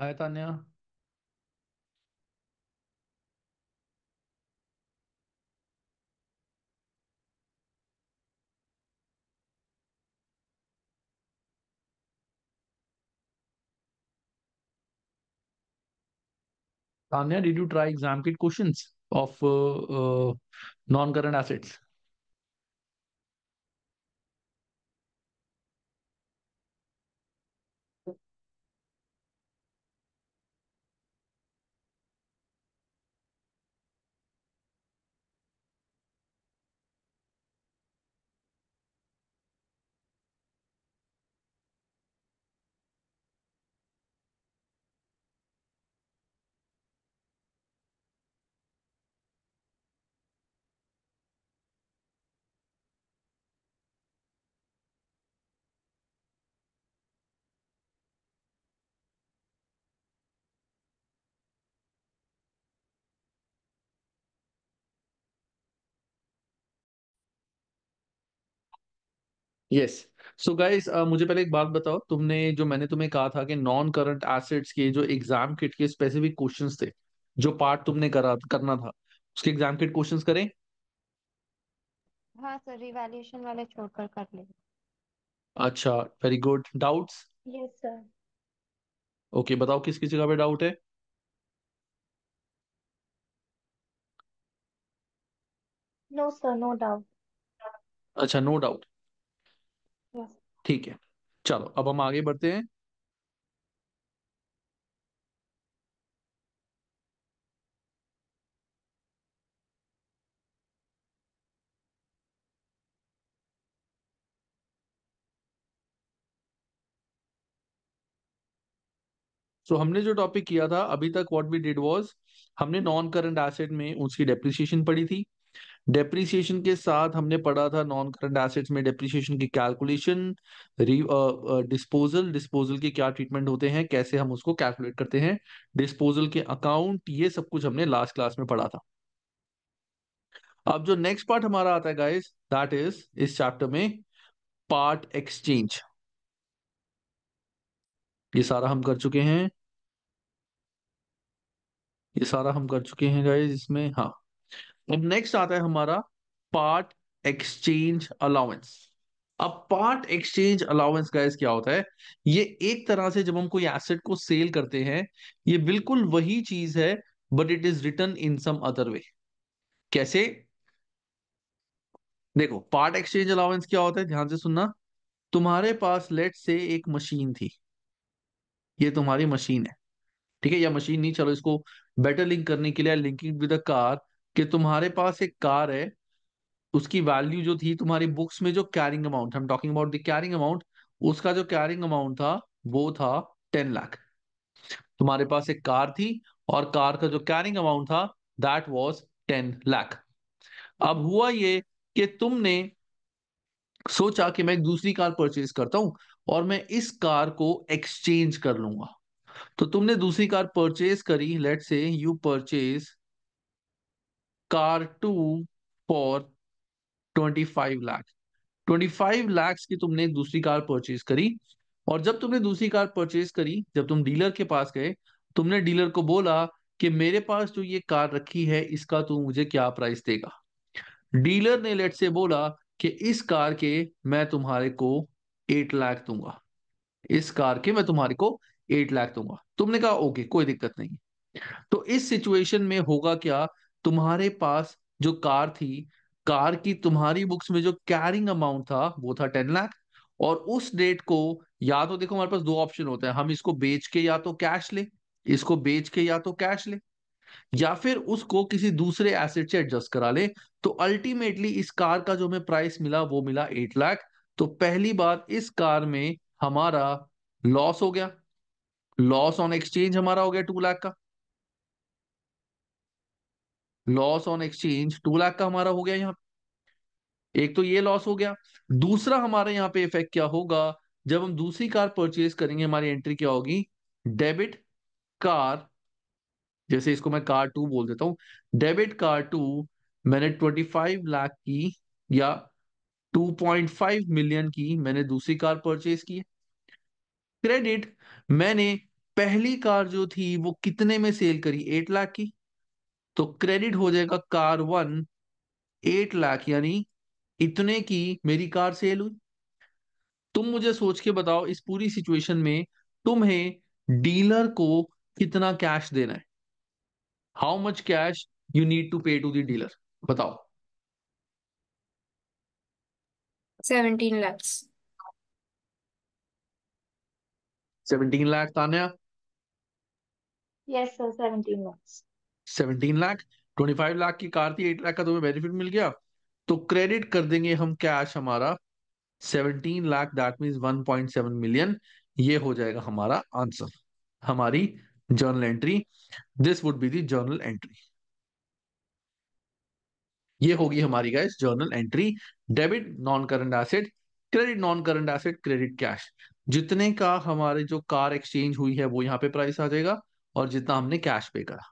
Hi Tanya Tanya, did you try exam kit questions of uh, uh, non-current assets? Yes so guys मुझे पहले एक बात बताओ तुमने जो मैंने तुम्हें कहा था कि नॉन करंट एसेट्स के जो एग्जाम किट के स्पेसिफिक क्वेश्चंस थे जो पार्ट तुमने करा करना था उसके एग्जाम किट क्वेश्चंस करें हाँ सर रिवैल्यूएशन वाले छोड़कर कर लेंगे अच्छा very good doubts yes sir okay बताओ किस किस जगह पे डाउट है नो सर नो डाउट अच्छा नो डाउट ठीक है चलो अब हम आगे बढ़ते हैं सो so, हमने जो टॉपिक किया था अभी तक व्हाट वी डिड वाज हमने नॉन करंट एसेट में उसकी डेप्रिसिएशन पढ़ी थी डेप्रीसिएशन के साथ हमने पढ़ा था नॉन करंट एसेट्स में डेप्रीसिएशन की कैलकुलेशन डिस्पोजल डिस्पोजल के क्या ट्रीटमेंट होते हैं कैसे हम उसको कैलकुलेट करते हैं डिस्पोजल के अकाउंट ये सब कुछ हमने लास्ट क्लास में पढ़ा था अब जो नेक्स्ट पार्ट हमारा आता है गाइस दैट इज इस चैप्टर में पार्ट एक्सचेंज ये सारा हम कर चुके हैं ये सारा हम कर चुके हैं गाइज इसमें हाँ अब नेक्स्ट आता है हमारा पार्ट एक्सचेंज अलाउंस अब पार्ट एक्सचेंज अलाउंस गाइस क्या होता है ये एक तरह से जब हम कोई एसेट को सेल करते हैं ये बिल्कुल वही चीज है but it is return in some other way कैसे देखो पार्ट एक्सचेंज अलाउंस क्या होता है ध्यान से सुनना तुम्हारे पास लेट से एक मशीन थी ये तुम्हारी मशीन है ठीक है या मशीन नहीं चलो इसको बेटर लिंक करने के लिए लिंकिंग विद कार कि तुम्हारे पास एक कार है उसकी वैल्यू जो थी तुम्हारी बुक्स में जो कैरिंग अमाउंट हम talking about the carrying amount उसका जो कैरिंग अमाउंट था वो था टेन लाख तुम्हारे पास एक कार थी और कार का जो कैरिंग अमाउंट था दैट वॉज टेन लाख अब हुआ ये कि तुमने सोचा कि मैं एक दूसरी कार परचेज करता हूं और मैं इस कार को एक्सचेंज कर लूंगा तो तुमने दूसरी कार परचेज करी let say you purchase car two for twenty five lakh twenty five lakhs की तुमने दूसरी कार परचेज करी और जब तुमने दूसरी कार परचेज करी जब तुम डीलर के पास गए तुमने डीलर को बोला कि मेरे पास जो ये कार रखी है इसका तू मुझे क्या प्राइस देगा डीलर ने लेट से बोला कि इस कार के मैं तुम्हारे को एट लाख दूंगा इस कार के मैं तुम्हारे को एट लाख दूंगा तुमने कहा ओके कोई दिक्कत नहीं तो इस सिचुएशन में होगा क्या तुम्हारे पास जो कार थी कार की तुम्हारी बुक्स में जो कैरिंग अमाउंट था वो था टेन लाख और उस डेट को या तो देखो हमारे पास दो ऑप्शन होते हैं हम इसको बेच के या तो कैश ले इसको बेच के या तो कैश ले या फिर उसको किसी दूसरे एसेट से एडजस्ट करा ले तो अल्टीमेटली इस कार का जो हमें प्राइस मिला वो मिला एट लाख तो पहली बात इस कार में हमारा लॉस हो गया लॉस ऑन एक्सचेंज हमारा हो गया टू लाख का loss on exchange two lakh का हमारा हो गया यहाँ एक तो ये लॉस हो गया दूसरा हमारे यहाँ पे इफेक्ट क्या होगा जब हम दूसरी कार परचेज करेंगे हमारी एंट्री क्या होगी डेबिट कार जैसे इसको मैं कार टू बोल देता हूं डेबिट कार टू मैंने ट्वेंटी फाइव लाख की या टू पॉइंट फाइव मिलियन की मैंने दूसरी कार परचेज की क्रेडिट मैंने पहली कार जो थी वो कितने में सेल करी एट लाख की तो क्रेडिट हो जाएगा कार वन एट लाख यानी इतने की मेरी कार सेल हुई तुम मुझे सोच के बताओ इस पूरी सिचुएशन में तुम्हें डीलर को कितना कैश देना है how much cash you need to pay to dealer बताओ seventeen lakhs seventeen lakhs Tanya yes sir seventeen lakhs seventeen lakh twenty five lakh की कार थी एट लाख का तुम्हें तो बेनिफिट मिल गया तो क्रेडिट कर देंगे हम कैश हमारा seventeen lakh that mean one point seven million ये हो जाएगा हमारा आंसर हमारी journal entry this would be the journal entry ये होगी हमारी guys journal entry debit non current asset credit non current asset credit cash जितने का हमारे जो कार एक्सचेंज हुई है वो यहाँ पे प्राइस आ जाएगा और जितना हमने कैश पे करा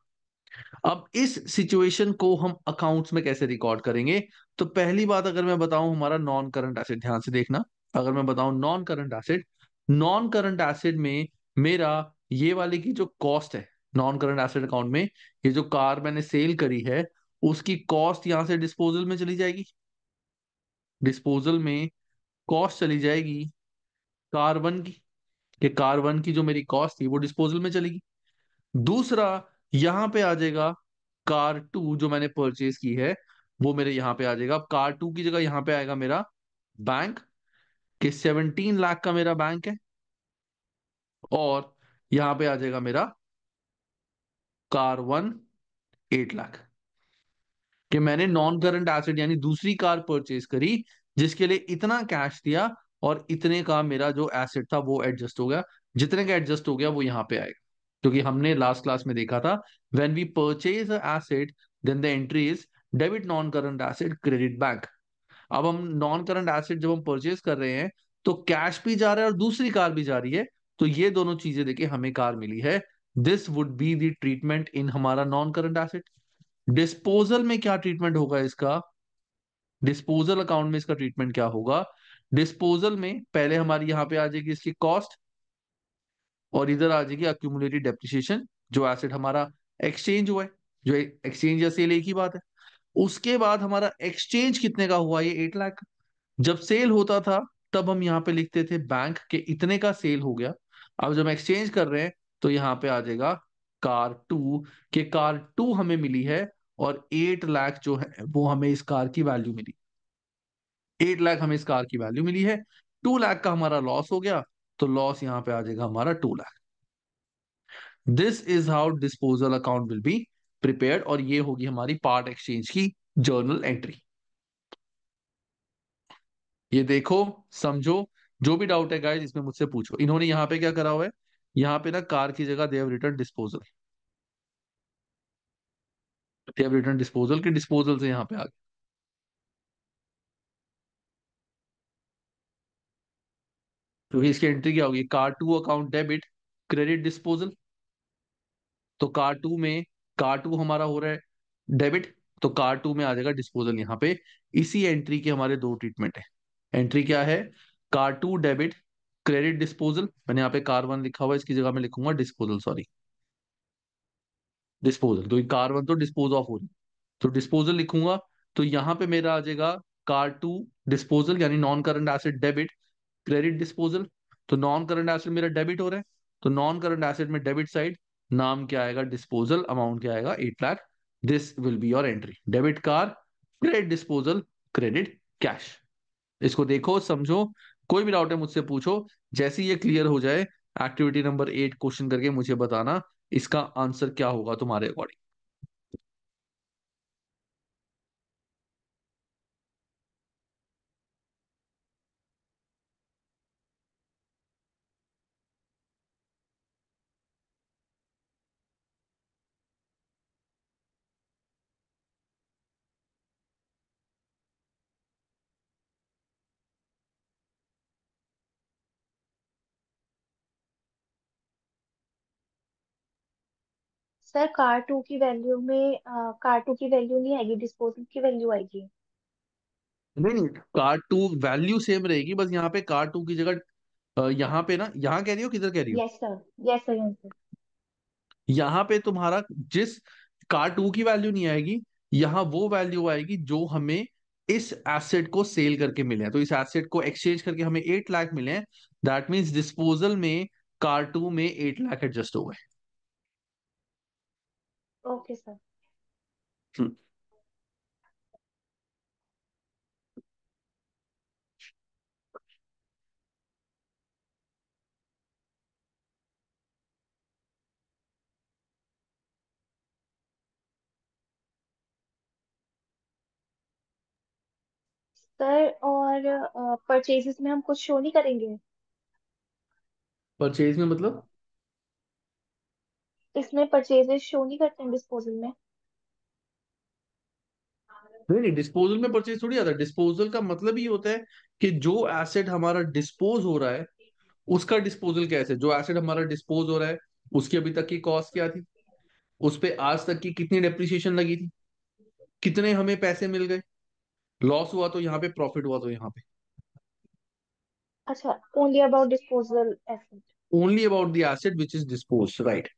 अब इस सिचुएशन को हम अकाउंट्स में कैसे रिकॉर्ड करेंगे तो पहली बात अगर मैं बताऊं हमारा नॉन करंट एसिड ध्यान से देखना अगर मैं बताऊं non current asset non current asset में मेरा ये वाले की जो कॉस्ट है नॉन करंट एसिड अकाउंट में ये जो कार मैंने सेल करी है उसकी कॉस्ट यहां से डिस्पोजल में चली जाएगी डिस्पोजल में कॉस्ट चली जाएगी कार्बन की कार्बन की जो मेरी कॉस्ट थी वो डिस्पोजल में चलेगी दूसरा यहां पे आ जाएगा कार टू जो मैंने परचेज की है वो मेरे यहां पे आ जाएगा अब कार टू की जगह यहां पे आएगा मेरा बैंक कि सेवनटीन लाख का मेरा बैंक है और यहां पे आ जाएगा मेरा कार वन एट लाख कि मैंने नॉन करंट एसेट यानी दूसरी कार परचेज करी जिसके लिए इतना कैश दिया और इतने का मेरा जो एसेट था वो एडजस्ट हो गया जितने का एडजस्ट हो गया वो यहां पे आएगा क्योंकि हमने लास्ट क्लास में देखा था when we purchase asset then the entry is debit non current asset credit bank अब हम नॉन करंट एसेट जब हम परचेज कर रहे हैं तो कैश भी जा रहा है और दूसरी कार भी जा रही है तो ये दोनों चीजें देखिए हमें कार मिली है this would be the treatment in हमारा नॉन करंट एसेट डिस्पोजल में क्या ट्रीटमेंट होगा इसका डिस्पोजल अकाउंट में इसका ट्रीटमेंट क्या होगा डिस्पोजल में पहले हमारी यहाँ पे आ जाएगी इसकी कॉस्ट और इधर आ जाएगी अक्यूमुलेटेड डेप्रिसिएशन जो एसेट हमारा एक्सचेंज हुआ है जो एक्सचेंज या सेल एक ही बात है उसके बाद हमारा एक्सचेंज कितने का हुआ ये एट लाख जब सेल होता था तब हम यहाँ पे लिखते थे बैंक के इतने का सेल हो गया अब जब एक्सचेंज कर रहे हैं तो यहाँ पे आ जाएगा कार टू के कार टू हमें मिली है और एट लाख जो है वो हमें इस कार की वैल्यू मिली एट लाख हमें इस कार की वैल्यू मिली है टू लाख का हमारा लॉस हो गया तो लॉस यहां पे आ जाएगा हमारा two lakh this is how disposal account will be prepare और ये होगी हमारी पार्ट एक्सचेंज की जर्नल एंट्री ये देखो समझो जो भी डाउट है गाइज इसमें मुझसे पूछो इन्होंने यहां पे क्या करा हुआ है यहां पे ना कार की जगह देव रिटर्न डिस्पोजल देव रिटर्न डिस्पोजल के डिस्पोजल से यहां पे आ गए क्योंकि इसकी एंट्री क्या होगी car two account debit credit disposal तो कार टू में कार टू हमारा हो रहा है डेबिट तो कार टू में आ जाएगा डिस्पोजल यहाँ पे इसी एंट्री के हमारे दो ट्रीटमेंट है एंट्री क्या है car two debit credit disposal मैंने यहाँ पे कार वन लिखा हुआ है इसकी जगह मैं लिखूंगा डिस्पोजल सॉरी डिस्पोजल तो कार वन तो डिस्पोज ऑफ हो रही तो डिस्पोजल लिखूंगा तो यहाँ पे मेरा आ जाएगा कार टू डिस्पोजल यानी non current asset debit credit disposal तो नॉन करंट एसेट मेरा डेबिट हो रहा है तो नॉन करंट एसेट में डेबिट साइड नाम क्या आएगा डिस्पोजल अमाउंट क्या आएगा eight lakh this will be your entry debit car credit disposal credit cash इसको देखो समझो कोई भी डाउट है मुझसे पूछो जैसे ये क्लियर हो जाए एक्टिविटी नंबर एट क्वेश्चन करके मुझे बताना इसका आंसर क्या होगा तुम्हारे अकॉर्डिंग सर कार टू की वैल्यू में आ, कार टू की वैल्यू नहीं आएगी डिस्पोजल की वैल्यू आएगी नहीं नहीं कार टू वैल्यू सेम रहेगी बस यहाँ पे कार टू की जगह यहाँ पे ना यहाँ कह रही हो किधर कह रही हो yes sir yes sir yes sir यहाँ पे तुम्हारा जिस कार टू की वैल्यू नहीं आएगी यहाँ वो वैल्यू आएगी जो हमें इस एसेट को सेल करके मिले हैं तो इस एसेट को एक्सचेंज करके हमें एट लाख मिले हैं दैट मीन्स डिस्पोजल में कार टू में एट लाख एडजस्ट हो गए ओके सर सर और परचेजेस uh, में हम कुछ शो नहीं करेंगे परचेज में मतलब इसमें परचेजेस शो नहीं करते हैं डिस्पोजल में नहीं नहीं डिस्पोजल में परचेज थोड़ी आता है डिस्पोजल का मतलब ये होता है कि जो एसेट हमारा डिस्पोज हो रहा है उसका डिस्पोजल कैसे जो एसेट हमारा डिस्पोज हो रहा है उसकी अभी तक की कॉस्ट क्या थी उस पर आज तक की कितनी डेप्रिसिएशन लगी थी कितने हमें पैसे मिल गए लॉस हुआ तो यहाँ पे प्रॉफिट हुआ तो यहाँ पे अच्छा only about disposal asset only about the asset which is dispose right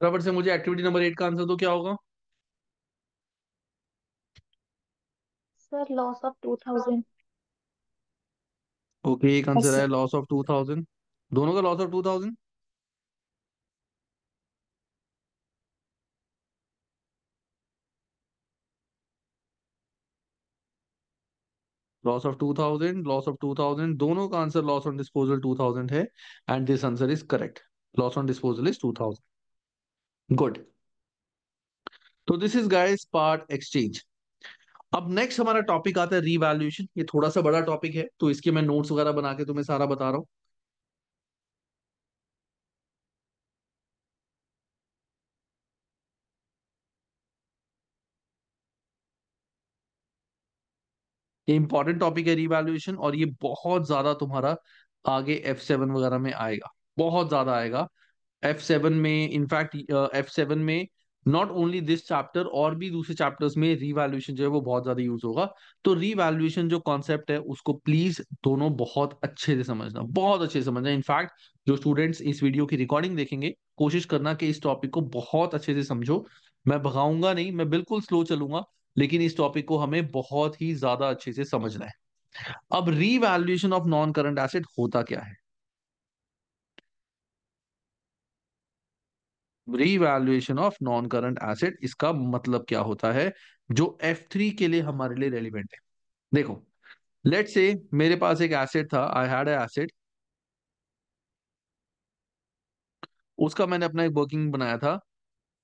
फटाफट से मुझे एक्टिविटी नंबर एट का आंसर दो क्या होगा sir loss of two thousand okay एक आंसर है लॉस ऑफ टू थाउजेंड दोनों का loss of two thousand loss of two thousand loss of two thousand दोनों का answer loss on disposal two thousand है and this answer is correct loss on disposal is two thousand good तो this is guys part exchange अब next हमारा topic आता है revaluation ये थोड़ा सा बड़ा टॉपिक है तो इसके मैं नोट्स वगैरह बना के तुम्हें सारा बता रहा हूं ये इंपॉर्टेंट टॉपिक है रिवैल्यूएशन और ये बहुत ज्यादा तुम्हारा आगे एफ सेवन वगैरह में आएगा बहुत ज्यादा आएगा एफ सेवन में इनफैक्ट एफ सेवन में नॉट ओनली दिस चैप्टर और भी दूसरे चैप्टर्स में रिवैल्यूएशन जो है वो बहुत ज्यादा यूज होगा तो रिवैल्यूएशन जो कॉन्सेप्ट है उसको प्लीज दोनों बहुत अच्छे से समझना बहुत अच्छे से समझना इनफैक्ट जो स्टूडेंट्स इस वीडियो की रिकॉर्डिंग देखेंगे कोशिश करना कि इस टॉपिक को बहुत अच्छे से समझो मैं भगाऊंगा नहीं मैं बिल्कुल स्लो चलूंगा लेकिन इस टॉपिक को हमें बहुत ही ज्यादा अच्छे से समझना है अब revaluation of non current asset होता क्या है revaluation of non current asset इसका मतलब क्या होता है जो एफ थ्री के लिए हमारे लिए रेलिवेंट है देखो लेट से मेरे पास एक एसेट था आई हैड एसेट उसका मैंने अपना एक वर्किंग बनाया था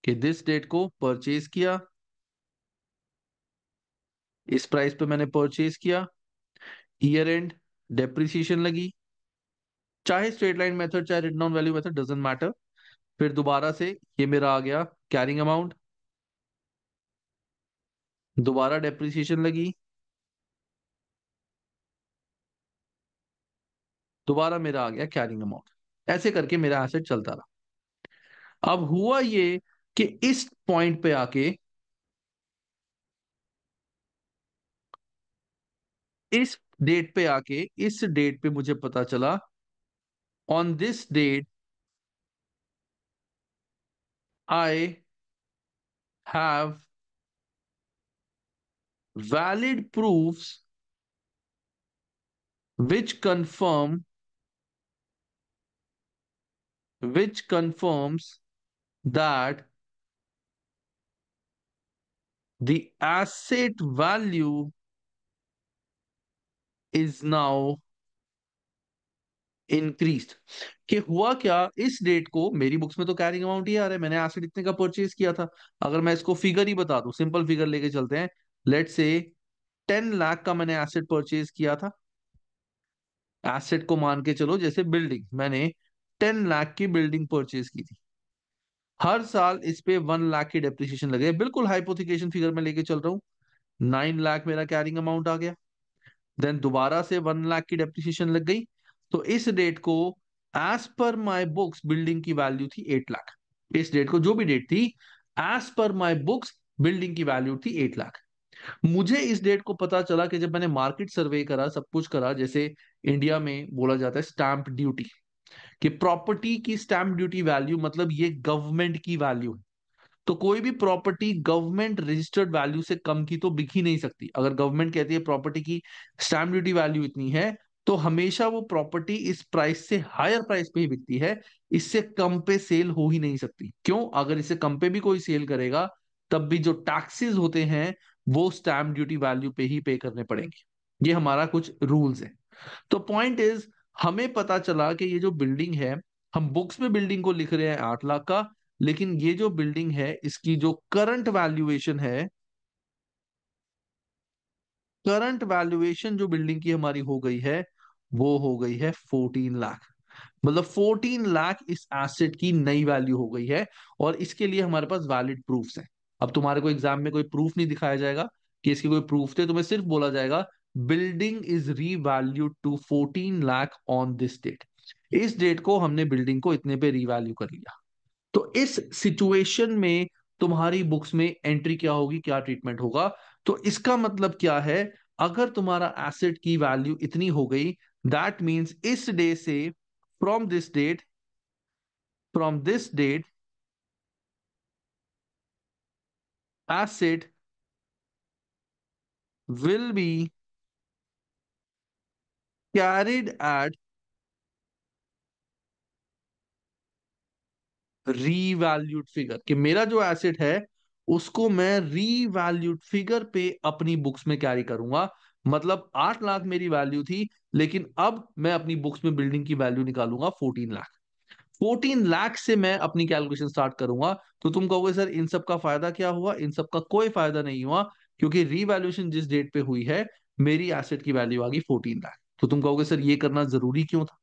कि दिस डेट को परचेज किया इस प्राइस पे मैंने परचेज किया ईयर एंड डेप्रिसिएशन लगी चाहे स्ट्रेट लाइन मेथड चाहे return on value method doesn't matter फिर दोबारा से ये मेरा आ गया कैरिंग अमाउंट दोबारा डेप्रिसिएशन लगी दोबारा मेरा आ गया कैरिंग अमाउंट ऐसे करके मेरा एसेट चलता रहा अब हुआ ये कि इस पॉइंट पे आके इस डेट पे आके इस डेट पे मुझे पता चला on this date I have valid proofs which confirm which confirms that the asset value is now increase कि हुआ क्या इस डेट को मेरी बुक्स में तो कैरिंग अमाउंट ही आ रहा है मैंने एसेट इतने का परचेज किया था अगर मैं इसको फिगर ही बता दू सिंपल फिगर लेके चलते हैं लेट से टेन लाख का मैंने एसेट परचेज किया था एसेट को मान के चलो जैसे बिल्डिंग मैंने टेन लाख की बिल्डिंग परचेज की थी हर साल इस पे वन लाख की डेप्रिसिएशन लगे बिल्कुल हाइपोथिकेशन फिगर में लेके चल रहा हूँ नाइन लाख मेरा कैरिंग अमाउंट आ गया देन दोबारा से वन लाख की डेप्रिसिएशन लग गई तो इस डेट को as per my books building की वैल्यू थी एट लाख इस डेट को जो भी डेट थी as per my books building की वैल्यू थी एट लाख मुझे इस डेट को पता चला कि जब मैंने मार्केट सर्वे करा सब कुछ करा जैसे इंडिया में बोला जाता है स्टैंप ड्यूटी कि प्रॉपर्टी की स्टैंप ड्यूटी वैल्यू मतलब ये गवर्नमेंट की वैल्यू है तो कोई भी प्रॉपर्टी गवर्नमेंट रजिस्टर्ड वैल्यू से कम की तो बिक ही नहीं सकती अगर गवर्नमेंट कहती है प्रॉपर्टी की स्टैंप ड्यूटी वैल्यू इतनी है तो हमेशा वो प्रॉपर्टी इस प्राइस से हायर प्राइस पे ही बिकती है इससे कम पे सेल हो ही नहीं सकती क्यों अगर इससे कम पे भी कोई सेल करेगा तब भी जो टैक्सेस होते हैं वो स्टैम्प ड्यूटी वैल्यू पे ही पे करने पड़ेंगे ये हमारा कुछ रूल्स है तो पॉइंट इज हमें पता चला कि ये जो बिल्डिंग है हम बुक्स में बिल्डिंग को लिख रहे हैं आठ लाख का लेकिन ये जो बिल्डिंग है इसकी जो करंट वैल्यूएशन है करंट वैल्यूएशन जो बिल्डिंग की हमारी हो गई है वो हो गई है फोर्टीन लाख मतलब फोर्टीन लाख इस एसेट की नई वैल्यू हो गई है और इसके लिए हमारे पास वैलिड प्रूफ है अब तुम्हारे को एग्जाम में कोई प्रूफ नहीं दिखाया जाएगा कि इसके कोई प्रूफ थे तुम्हें सिर्फ बोला जाएगा building is revalued to fourteen lakh on this date इस डेट को हमने बिल्डिंग को इतने पे रिवैल्यू कर लिया तो इस सिचुएशन में तुम्हारी बुक्स में एंट्री क्या होगी क्या ट्रीटमेंट होगा तो इसका मतलब क्या है अगर तुम्हारा एसेट की वैल्यू इतनी हो गई दैट मीन्स इस डे से from this date from this date asset will be carried at revalued figure कि मेरा जो एसेट है उसको मैं रीवैल्यूड फिगर पे अपनी बुक्स में कैरी करूंगा मतलब आठ लाख मेरी वैल्यू थी लेकिन अब मैं अपनी बुक्स में बिल्डिंग की वैल्यू निकालूंगा फोर्टीन लाख फोर्टीन लाख से मैं अपनी कैलकुलेशन स्टार्ट करूंगा तो तुम कहोगे सर इन सब का फायदा क्या हुआ इन सब का कोई फायदा नहीं हुआ क्योंकि रीवैल्यूएशन जिस डेट पे हुई है मेरी एसेट की वैल्यू आ गई फोर्टीन लाख तो तुम कहोगे सर ये करना जरूरी क्यों था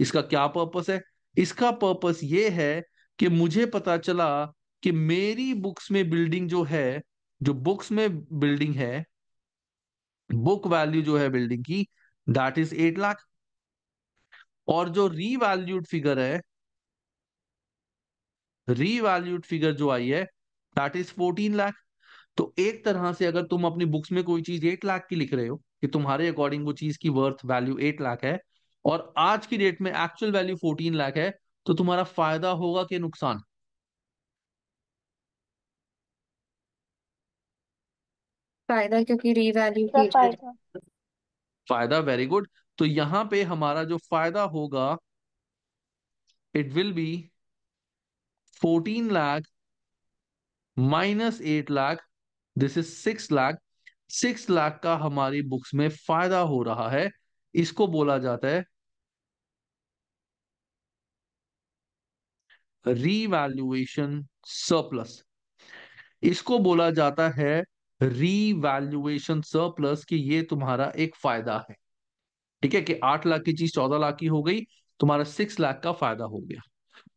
इसका क्या पर्पस है इसका पर्पस ये है कि मुझे पता चला कि मेरी बुक्स में बिल्डिंग जो है जो बुक्स में बिल्डिंग है बुक वैल्यू जो है बिल्डिंग की दैट इज एट लाख और जो रीवैल्यूड फिगर है रीवैल्यूड फिगर जो आई है दैट इज फोर्टीन लाख तो एक तरह से अगर तुम अपनी बुक्स में कोई चीज एट लाख की लिख रहे हो कि तुम्हारे अकॉर्डिंग वो चीज की वर्थ वैल्यू एट लाख है और आज की डेट में एक्चुअल वैल्यू फोर्टीन लाख है तो तुम्हारा फायदा होगा कि नुकसान फायदा क्योंकि रीवैल्यूएट फायदा फायदा वेरी गुड तो यहाँ पे हमारा जो फायदा होगा it will be fourteen lakh minus eight lakh this is six lakh six lakh का हमारी बुक्स में फायदा हो रहा है इसको बोला जाता है रीवैल्यूएशन सरप्लस इसको बोला जाता है रीवैल्यूएशन सरप्लस कि ये तुम्हारा एक फायदा है ठीक है कि आठ लाख की चीज चौदह लाख की हो गई तुम्हारा सिक्स लाख का फायदा हो गया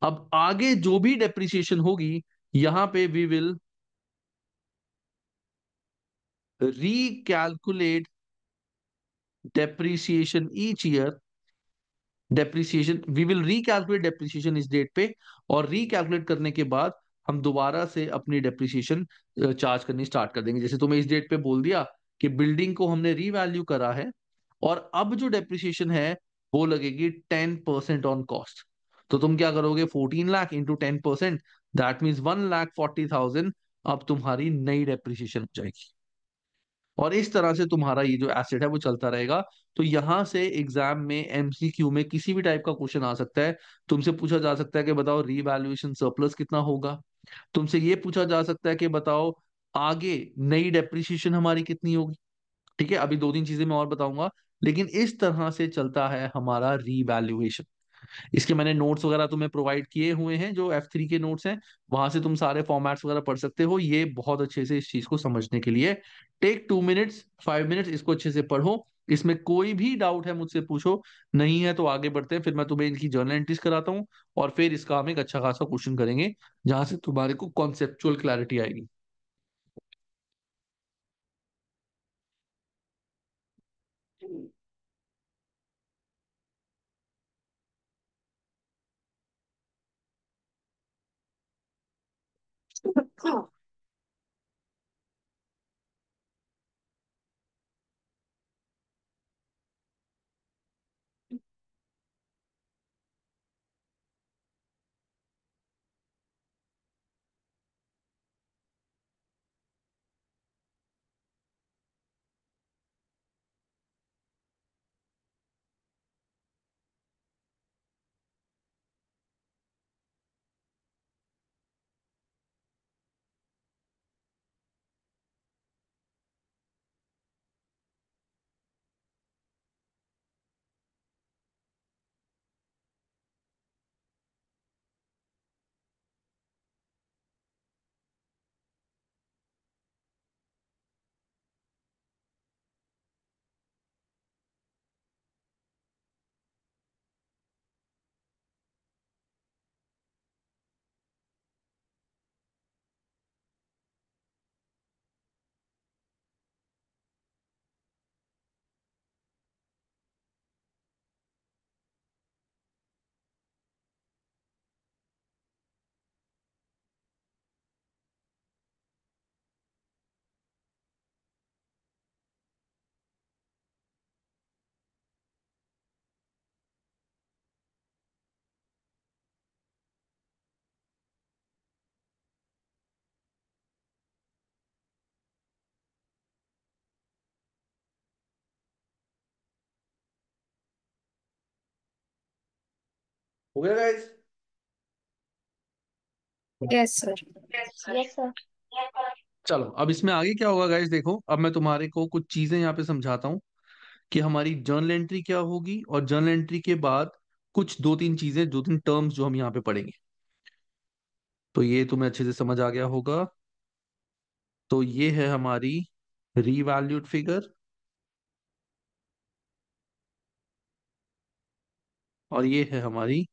अब आगे जो भी डेप्रिसिएशन होगी यहां पे we will recalculate depreciation each year depreciation we will recalculate depreciation इस डेट पे और recalculate करने के बाद हम दोबारा से अपनी डेप्रिसिएशन चार्ज करनी स्टार्ट कर देंगे जैसे तुम्हें इस डेट पे बोल दिया कि बिल्डिंग को हमने रीवैल्यू करा है और अब जो डेप्रिसिएशन है वो लगेगी टेन परसेंट ऑन कॉस्ट तो तुम क्या करोगे fourteen lakh into ten percent that mean one lakh forty thousand अब तुम्हारी नई डेप्रिसिएशन हो जाएगी और इस तरह से तुम्हारा ये जो एसेट है वो चलता रहेगा तो यहां से एग्जाम में एमसीक्यू में किसी भी टाइप का क्वेश्चन आ सकता है तुमसे पूछा जा सकता है कि बताओ रीवैल्यूएशन सरप्लस कितना होगा तुमसे ये पूछा जा सकता है कि बताओ आगे नई डेप्रिसिएशन हमारी कितनी होगी ठीक है अभी दो तीन चीजें मैं और बताऊंगा लेकिन इस तरह से चलता है हमारा रिवैल्युएशन इसके मैंने नोट्स वगैरह तुम्हें प्रोवाइड किए हुए हैं जो एफ थ्री के नोट्स हैं वहां से तुम सारे फॉर्मेट्स वगैरह पढ़ सकते हो ये बहुत अच्छे से इस चीज को समझने के लिए take two minutes five minutes इसको अच्छे से पढ़ो इसमें कोई भी डाउट है मुझसे पूछो नहीं है तो आगे बढ़ते हैं फिर मैं तुम्हें इनकी जर्नल एंट्रीज कराता हूँ और फिर इसका हम एक अच्छा खासा क्वेश्चन करेंगे जहां से तुम्हारे को कॉन्सेप्चुअल क्लैरिटी आएगी Oh. हो गया guys yes sir yes sir चलो अब इसमें आगे क्या होगा गाइस देखो अब मैं तुम्हारे को कुछ चीजें यहाँ पे समझाता हूँ कि हमारी जर्नल एंट्री क्या होगी और जर्नल एंट्री के बाद कुछ दो तीन चीजें दो तीन टर्म्स जो हम यहाँ पे पढ़ेंगे तो ये तुम्हें अच्छे से समझ आ गया होगा तो ये है हमारी रीवैल्यूड फिगर और ये है हमारी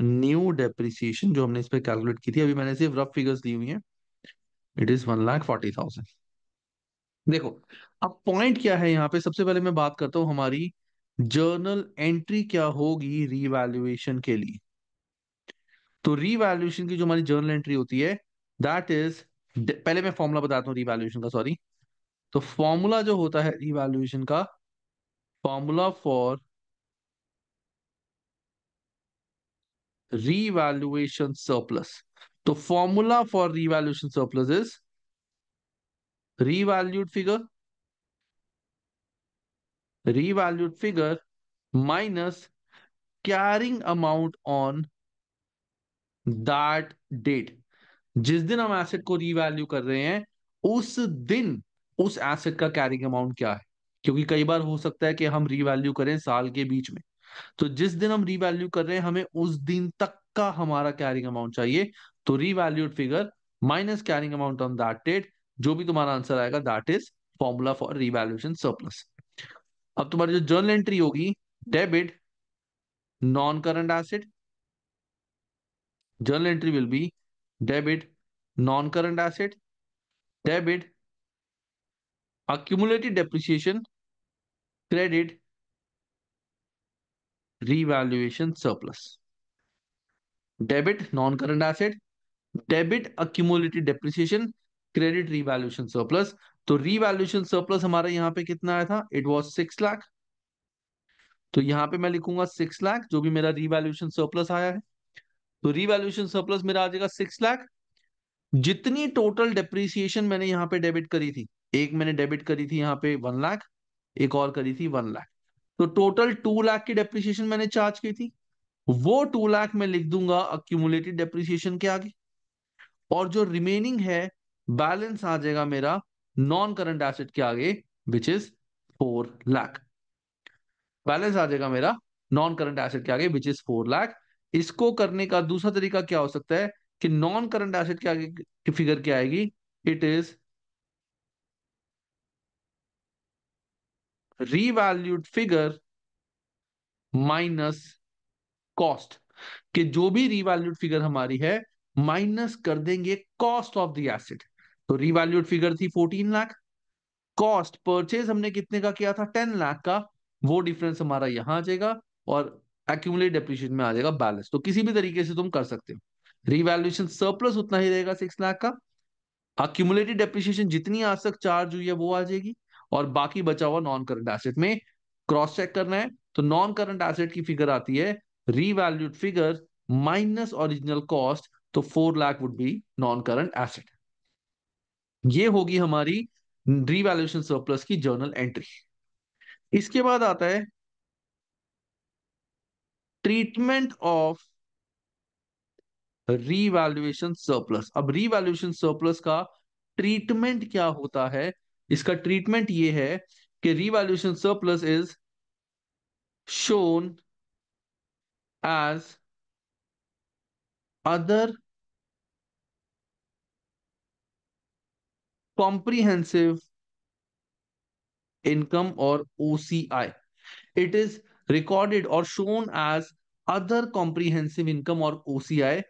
न्यू डेप्रिसिएशन जो हमने इस पर कैलकुलेट की थी अभी मैंने सिर्फ रफ फिगर्स ली हुई है it is one lakh forty thousand देखो अब पॉइंट क्या है यहाँ पे सबसे पहले मैं बात करता हूँ हमारी जर्नल एंट्री क्या होगी रीवैल्यूएशन के लिए तो रीवैल्यूएशन की जो हमारी जर्नल एंट्री होती है दैट इज पहले मैं फॉर्मूला बताता हूँ रीवैल्यूएशन का सॉरी तो फॉर्मूला जो होता है रीवैल्यूएशन का formula for revaluation surplus. The formula for revaluation surplus is revalued figure, revalued figure minus carrying amount on that date. जिस दिन हम एसेट को रीवैल्यू कर रहे हैं उस दिन उस एसेट का कैरिंग अमाउंट क्या है क्योंकि कई बार हो सकता है कि हम रीवैल्यू करें साल के बीच में तो जिस दिन हम रीवैल्यू कर रहे हैं हमें उस दिन तक का हमारा कैरिंग अमाउंट चाहिए तो revalued figure minus carrying amount on that date जो भी तुम्हारा आंसर आएगा that is formula for revaluation surplus अब तुम्हारी जो जर्नल एंट्री होगी debit non current asset journal entry will be debit non current asset debit accumulated depreciation credit revaluation surplus debit non current asset. Debit, accumulated depreciation. Credit, revaluation surplus. तो revaluation surplus हमारा यहाँ पे कितना आया था it was six lakh तो यहां पे मैं लिखूंगा सिक्स लाख जो भी मेरा रिवैल्यूएशन सरप्लस आया है तो रिवैल्यूएशन सरप्लस मेरा आ जाएगा सिक्स लाख जितनी टोटल डेप्रिसिएशन मैंने यहां पे डेबिट करी थी एक मैंने डेबिट करी थी यहाँ पे वन लाख एक और करी थी वन लाख तो टोटल टू लाख की डेप्रिसिएशन मैंने चार्ज की थी वो टू लाख में लिख दूंगा अक्यूमुलेटेड डेप्रिसिएशन के आगे और जो रिमेनिंग है बैलेंस आ जाएगा मेरा नॉन करंट एसेट के आगे which is four lakh balance आ जाएगा मेरा नॉन करंट एसेट के आगे विच इज फोर लाख इसको करने का दूसरा तरीका क्या हो सकता है कि नॉन करंट एसेट के आगे की फिगर क्या आएगी it is revalued figure minus cost कि जो भी रीवैल्यूड फिगर हमारी है माइनस कर देंगे कॉस्ट ऑफ द एसेट तो रीवैल्यूड फिगर थी फोर्टीन लाख कॉस्ट परचेज हमने कितने का किया था टेन लाख का वो डिफरेंस हमारा यहां आ जाएगा और एक्यूमुलेट डेप्रिशिएशन में आ जाएगा बैलेंस तो किसी भी तरीके से तुम कर सकते हो रिवैल्यूएशन सरप्लस उतना ही रहेगा सिक्स लाख का अक्यूमुलेटेड डेप्रिशिएशन जितनी आज तक चार्ज हुई है वो आ जाएगी और बाकी बचा हुआ नॉन करंट एसेट में क्रॉस चेक करना है तो नॉन करंट एसेट की फिगर आती है revalued figure minus original cost तो four lakh would be non current asset ये होगी हमारी रीवैल्यूएशन सरप्लस की जर्नल एंट्री इसके बाद आता है ट्रीटमेंट ऑफ रीवैल्यूएशन सरप्लस अब रीवैल्यूएशन सरप्लस का ट्रीटमेंट क्या होता है इसका ट्रीटमेंट ये है कि revaluation surplus is shown as other comprehensive income और ओसीआई इट इज रिकॉर्डेड और shown as other comprehensive income और ओसीआई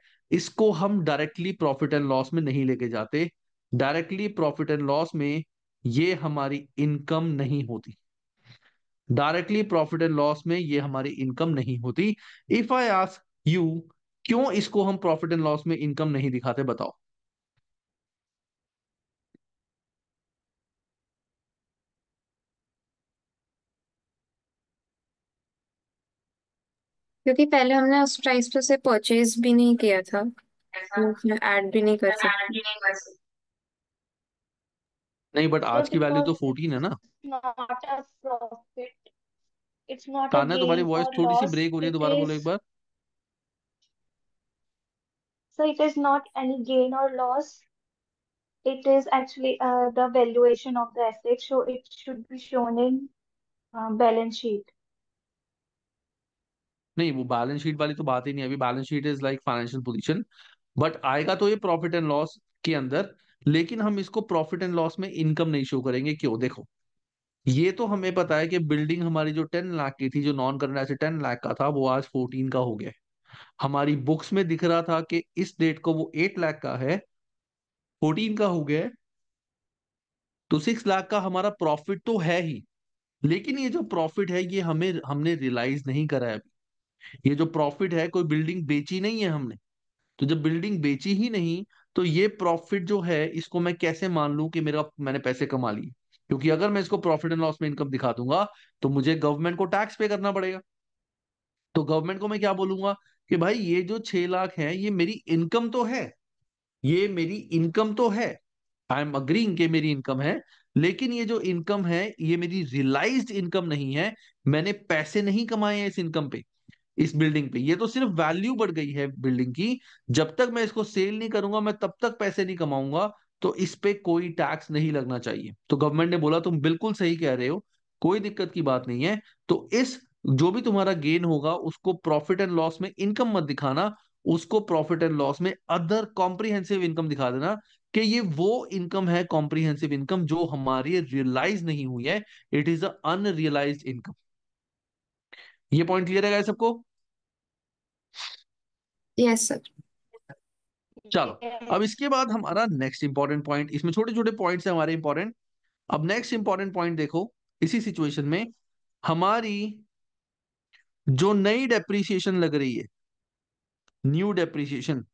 इसको हम डायरेक्टली प्रॉफिट एंड लॉस में नहीं लेके जाते डायरेक्टली प्रॉफिट एंड लॉस में ये हमारी इनकम नहीं होती डायरेक्टली प्रॉफिट एंड लॉस में ये हमारी इनकम नहीं होती इफ आई आस्क यू क्यों इसको हम प्रॉफिट एंड लॉस में इनकम नहीं दिखाते बताओ क्योंकि पहले हमने उस प्राइस पर से परचेज भी नहीं किया था ऐड भी नहीं कर सकते नहीं बट आज की वैल्यू तो फोर्टीन है ना कहना तुम्हारी वॉइस थोड़ी सी ब्रेक हो रही है दोबारा बोलो एक बार So it is not any gain or loss. It is actually uh, the valuation of the asset, so it should be shown in uh, balance sheet. नहीं वो बैलेंस शीट वाली तो बात ही नहीं अभी balance sheet is like financial position but आएगा तो ये प्रॉफिट एंड लॉस के अंदर लेकिन हम इसको प्रॉफिट एंड लॉस में इनकम नहीं शो करेंगे क्यों देखो ये तो हमें पता है कि बिल्डिंग हमारी जो टेन लाख की थी जो non current asset ten lakh का था वो आज फोर्टीन का हो गया हमारी बुक्स में दिख रहा था कि इस डेट को वो एट लाख का है फोर्टीन का हो गया तो सिक्स लाख का हमारा प्रॉफिट तो है ही लेकिन ये जो प्रॉफिट है ये हमें हमने रियलाइज नहीं करा है अभी ये जो प्रॉफिट है कोई बिल्डिंग बेची नहीं है हमने तो जब बिल्डिंग बेची ही नहीं तो ये प्रॉफिट जो है इसको मैं कैसे मान लू कि मेरा मैंने पैसे कमा लिए क्योंकि अगर मैं इसको प्रॉफिट एंड लॉस में इनकम दिखा दूंगा तो मुझे गवर्नमेंट को टैक्स पे करना पड़ेगा तो गवर्नमेंट को मैं क्या बोलूंगा कि भाई ये जो छह लाख है ये मेरी इनकम तो है ये मेरी इनकम तो है आई एम अग्री के मेरी इनकम है लेकिन ये जो इनकम है ये मेरी रियलाइज इनकम नहीं है मैंने पैसे नहीं कमाए हैं इस इनकम पे इस बिल्डिंग पे ये तो सिर्फ वैल्यू बढ़ गई है बिल्डिंग की जब तक मैं इसको सेल नहीं करूंगा मैं तब तक पैसे नहीं कमाऊंगा तो इस पे कोई टैक्स नहीं लगना चाहिए तो गवर्नमेंट ने बोला तुम बिल्कुल सही कह रहे हो कोई दिक्कत की बात नहीं है तो इस जो भी तुम्हारा गेन होगा उसको प्रॉफिट एंड लॉस में इनकम मत दिखाना उसको प्रॉफिट एंड लॉस में अदर कॉम्प्रिहेंसिव इनकम दिखा देना कि ये वो इनकम है कॉम्प्रिहेंसिव इनकम जो हमारी रियलाइज नहीं हुई है इट इज अनरियलाइज इनकम ये पॉइंट क्लियर है सबको यस सर चलो अब इसके बाद हमारा नेक्स्ट इंपॉर्टेंट पॉइंट इसमें छोटे छोटे पॉइंट्स हैं हमारे इंपॉर्टेंट अब नेक्स्ट इंपॉर्टेंट पॉइंट देखो इसी सिचुएशन में हमारी जो नई डेप्रीसिएशन लग रही है न्यू डेप्रीसिएशन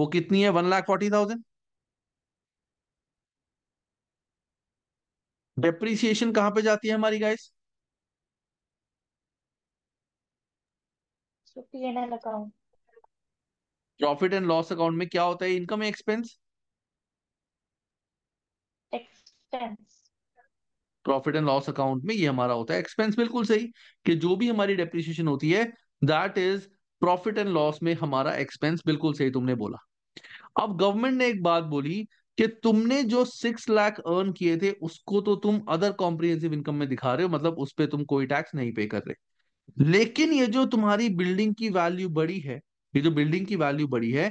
वो कितनी है one lakh forty thousand depreciation कहां पे जाती है हमारी guys account profit and loss account में क्या होता है income expense expense profit and loss account में ये हमारा होता है एक्सपेंस बिल्कुल सही कि जो भी हमारी डेप्रिसिएशन होती है that is profit and loss में हमारा एक्सपेंस बिल्कुल सही तुमने बोला अब गवर्नमेंट ने एक बात बोली कि तुमने जो सिक्स लाख अर्न किए थे उसको तो तुम अदर कॉम्प्रिहेंसिव इनकम में दिखा रहे हो मतलब उस पर तुम कोई टैक्स नहीं पे कर रहे लेकिन ये जो तुम्हारी बिल्डिंग की वैल्यू बढ़ी है ये जो बिल्डिंग की वैल्यू बढ़ी है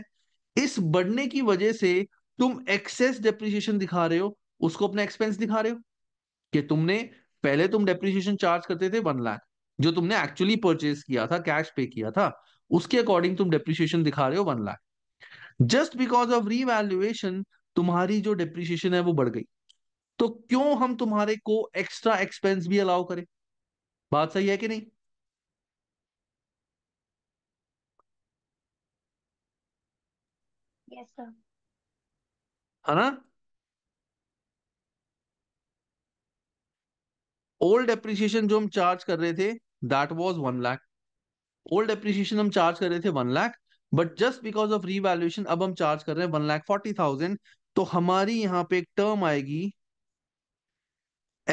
इस बढ़ने की वजह से तुम एक्सेस डेप्रिसिएशन दिखा रहे हो उसको अपना एक्सपेंस दिखा रहे हो कि तुमने पहले तुम डेप्रिसिएशन चार्ज करते थे वन लाख जो तुमने एक्चुअली परचेज किया था कैश पे किया था उसके अकॉर्डिंग तुम डेप्रिसिएशन दिखा रहे हो one lakh just because of revaluation तुम्हारी जो डेप्रिसिएशन है वो बढ़ गई तो क्यों हम तुम्हारे को एक्स्ट्रा एक्सपेंस भी अलाउ करें बात सही है कि नहीं है ना ओल्ड एप्रिसिएशन जो हम चार्ज कर रहे थे that was one lakh old appreciation हम चार्ज कर रहे थे one lakh but just because of revaluation अब हम चार्ज कर रहे हैं वन लाख फोर्टी थाउजेंड तो हमारी यहाँ पे एक टर्म आएगी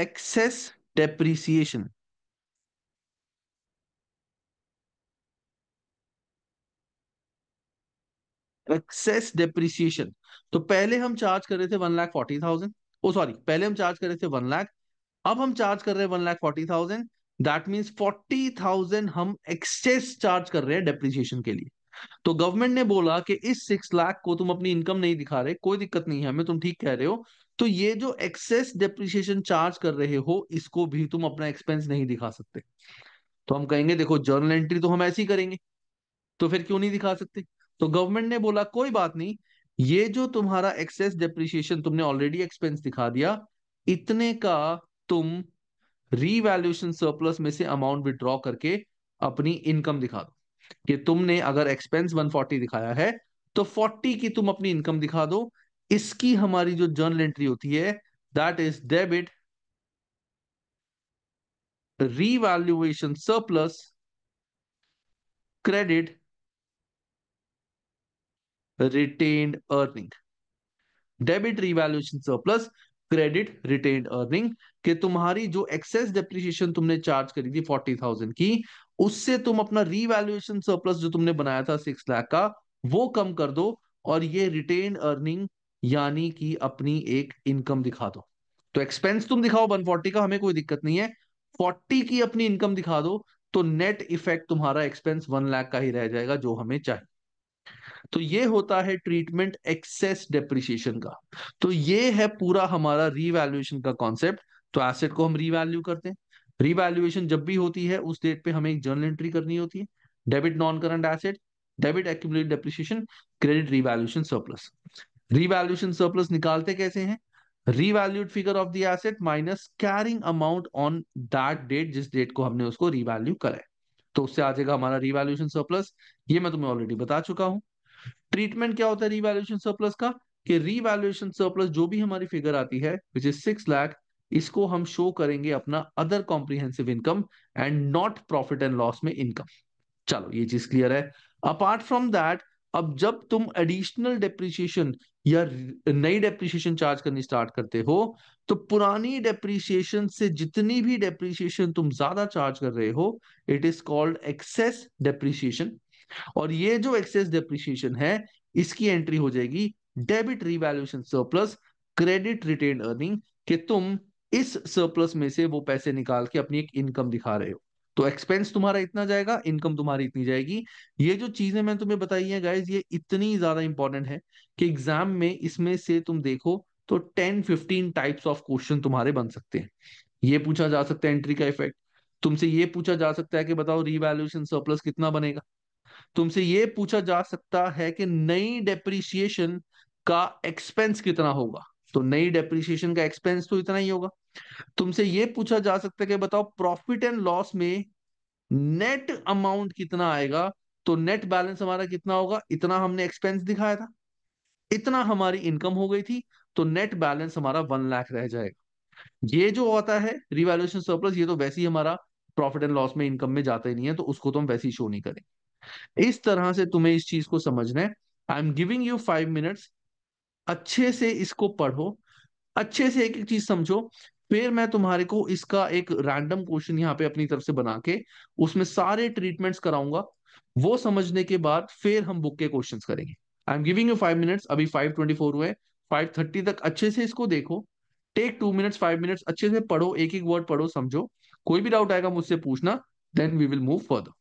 एक्सेस डेप्रिसिएशन एक्सेस डेप्रिसिएशन तो पहले हम चार्ज कर रहे थे one lakh forty thousand oh sorry पहले हम चार्ज कर रहे थे वन लाख अब हम चार्ज कर रहे हैं one lakh forty thousand that means forty thousand हम एक्सेस चार्ज कर रहे हैं डेप्रिसिएशन के लिए तो गवर्नमेंट ने बोला कि इस सिक्स लाख को तुम अपनी इनकम नहीं दिखा रहे कोई दिक्कत नहीं है हमें तुम ठीक कह रहे हो तो ये जो एक्सेस डेप्रिसिएशन चार्ज कर रहे हो इसको भी तुम अपना एक्सपेंस नहीं दिखा सकते तो हम कहेंगे देखो जर्नल एंट्री तो हम ऐसे ही करेंगे तो फिर क्यों नहीं दिखा सकते तो गवर्नमेंट ने बोला कोई बात नहीं ये जो तुम्हारा एक्सेस डेप्रिशिएशन तुमने ऑलरेडी एक्सपेंस दिखा दिया इतने का तुम रीवैल्यूएशन सरप्लस में से अमाउंट विड्रॉ करके अपनी इनकम दिखा दो कि तुमने अगर एक्सपेंस 140 दिखाया है तो 40 की तुम अपनी इनकम दिखा दो इसकी हमारी जो जर्नल एंट्री होती है that is debit revaluation surplus credit retained earning debit revaluation surplus credit retained earning के तुम्हारी जो एक्सेस डेप्रिसिएशन तुमने चार्ज करी थी फोर्टी थाउजेंड की उससे तुम अपना रिवैल्यूएशन सरप्लस जो तुमने बनाया था सिक्स लाख का वो कम कर दो और ये रिटेन अर्निंग यानी कि अपनी एक इनकम दिखा दो तो एक्सपेंस तुम दिखाओ 140 का हमें कोई दिक्कत नहीं है 40 की अपनी इनकम दिखा दो तो नेट इफेक्ट तुम्हारा एक्सपेंस वन लाख का ही रह जाएगा जो हमें चाहिए तो ये होता है ट्रीटमेंट एक्सेस डेप्रिसिएशन का तो ये है पूरा हमारा रिवैल्युएशन का कॉन्सेप्ट तो एसेट को हम रिवैल्यू करते हैं रिवैल्युएशन जब भी होती है उस डेट पे हमें एक जर्नल एंट्री करनी होती है debit non current asset debit accumulate depreciation credit revaluation surplus revaluation surplus निकालते कैसे हैं revalued figure of the asset minus carrying amount on that date जिस डेट को हमने उसको रिवैल्यू करा है तो उससे आ जाएगा हमारा रिवैल्यूएशन सरप्लस ये मैं तुम्हें ऑलरेडी बता चुका हूं ट्रीटमेंट क्या होता है रीवैल्यूएशन सरप्लस का कि रीवैल्यूएशन सरप्लस जो भी हमारी फिगर आती है विच इज सिक्स लाख इसको हम शो करेंगे अपना other comprehensive income and not profit and loss में इनकम चलो ये चीज क्लियर है अपार्ट फ्रॉम दैट अब जब तुम एडिशनल डेप्रिसिएशन या नई डेप्रिसिएशन चार्ज करनी स्टार्ट करते हो तो पुरानी डेप्रिसिएशन से जितनी भी डेप्रिसिएशन तुम ज्यादा चार्ज कर रहे हो it is called excess depreciation और ये जो एक्सेस डेप्रिशिएशन है इसकी एंट्री हो जाएगी debit revaluation surplus credit retain earning कि तुम इस सरप्लस में से वो पैसे निकाल के अपनी एक इनकम दिखा रहे हो तो एक्सपेंस तुम्हारा इतना जाएगा इनकम तुम्हारी इतनी जाएगी ये जो चीजें मैंने तुम्हें बताई है गाइज ये इतनी ज्यादा इंपॉर्टेंट है कि एग्जाम में इसमें से तुम देखो तो ten fifteen types of question तुम्हारे बन सकते हैं ये पूछा जा सकता है एंट्री का इफेक्ट तुमसे ये पूछा जा सकता है कि बताओ रिवैल्यूएशन सरप्लस कितना बनेगा तुमसे ये पूछा जा सकता है कि नई डेप्रिसिएशन का एक्सपेंस कितना होगा तो नई डेप्रिसिएशन का एक्सपेंस तो इतना ही होगा तुमसे ये पूछा जा सकता है कि बताओ प्रॉफिट एंड लॉस में नेट अमाउंट कितना आएगा तो नेट बैलेंस हमारा कितना होगा इतना हमने एक्सपेंस दिखाया था इतना हमारी इनकम हो गई थी तो नेट बैलेंस हमारा वन लाख रह जाएगा ये जो होता है रिवैल्यूएशन सरप्लस ये तो वैसे ही हमारा प्रॉफिट एंड लॉस में इनकम में जाता ही नहीं है तो उसको तो हम वैसे ही शो नहीं करेंगे इस तरह से तुम्हें इस चीज को समझना है I am giving you five minutes अच्छे से इसको पढ़ो अच्छे से एक एक चीज समझो फिर मैं तुम्हारे को इसका एक रैंडम क्वेश्चन यहाँ पे अपनी तरफ से बना के उसमें सारे ट्रीटमेंट्स कराऊंगा वो समझने के बाद फिर हम बुक के क्वेश्चन करेंगे I am giving you five minutes अभी फाइव ट्वेंटी फोर हुए फाइव थर्टी तक अच्छे से इसको देखो take two minutes five minutes अच्छे से पढ़ो एक एक वर्ड पढ़ो समझो कोई भी डाउट आएगा मुझसे पूछना then we will move further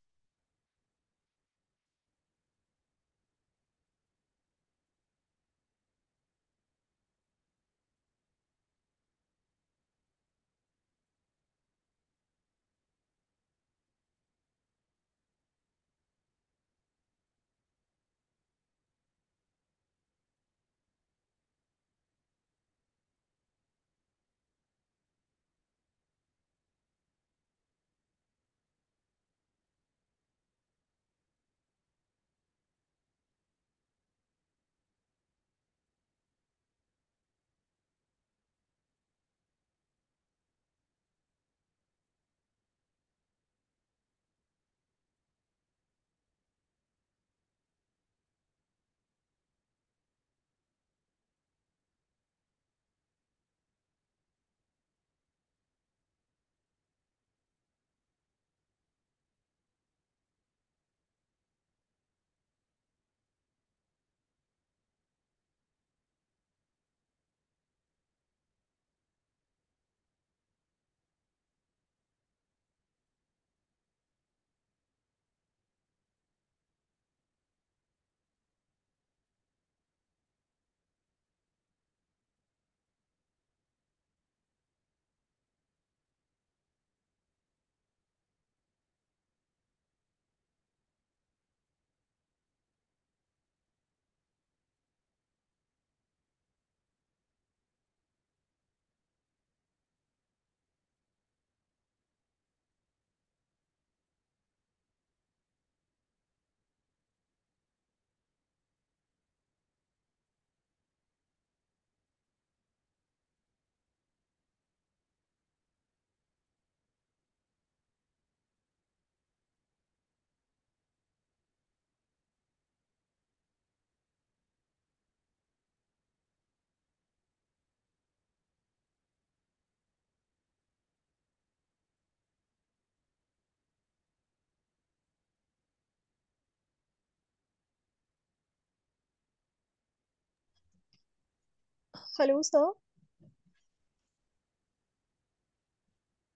hello sir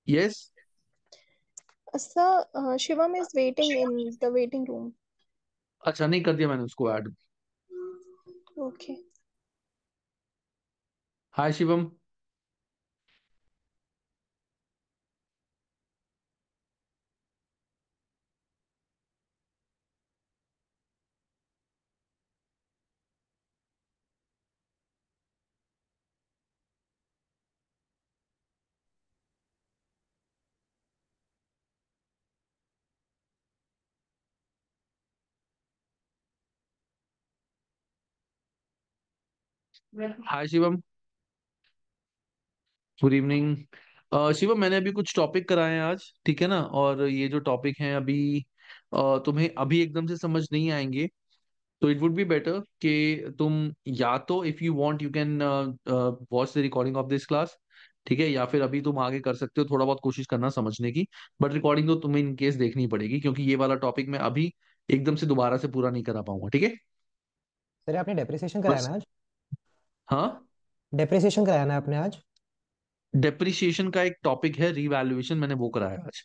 Yes, sir Shivam is waiting in the waiting room अच्छा नहीं कर दिया मैंने उसको add okay hi Shivam hi Shivam good evening Shivam मैंने अभी कुछ टॉपिक कराए हैं आज ठीक है ना और ये जो टॉपिक हैं अभी अ, तुम्हें अभी एकदम से समझ नहीं आएंगे तो इट वुड बी बेटर कि तुम या तो if you want you can watch the recording of this class ठीक है या फिर अभी तुम आगे कर सकते हो थोड़ा बहुत कोशिश करना समझने की बट रिकॉर्डिंग तो तुम्हें इनकेस देखनी पड़ेगी क्योंकि ये वाला टॉपिक मैं अभी एकदम से दोबारा से पूरा नहीं करा पाऊंगा ठीक है सर आपने डेप्रिसिएशन कराया ना आज हाँ डेप्रिसिएशन कराया ना आपने आज डेप्रिसिएशन का एक टॉपिक है रिवैल्यूएशन मैंने वो कराया आज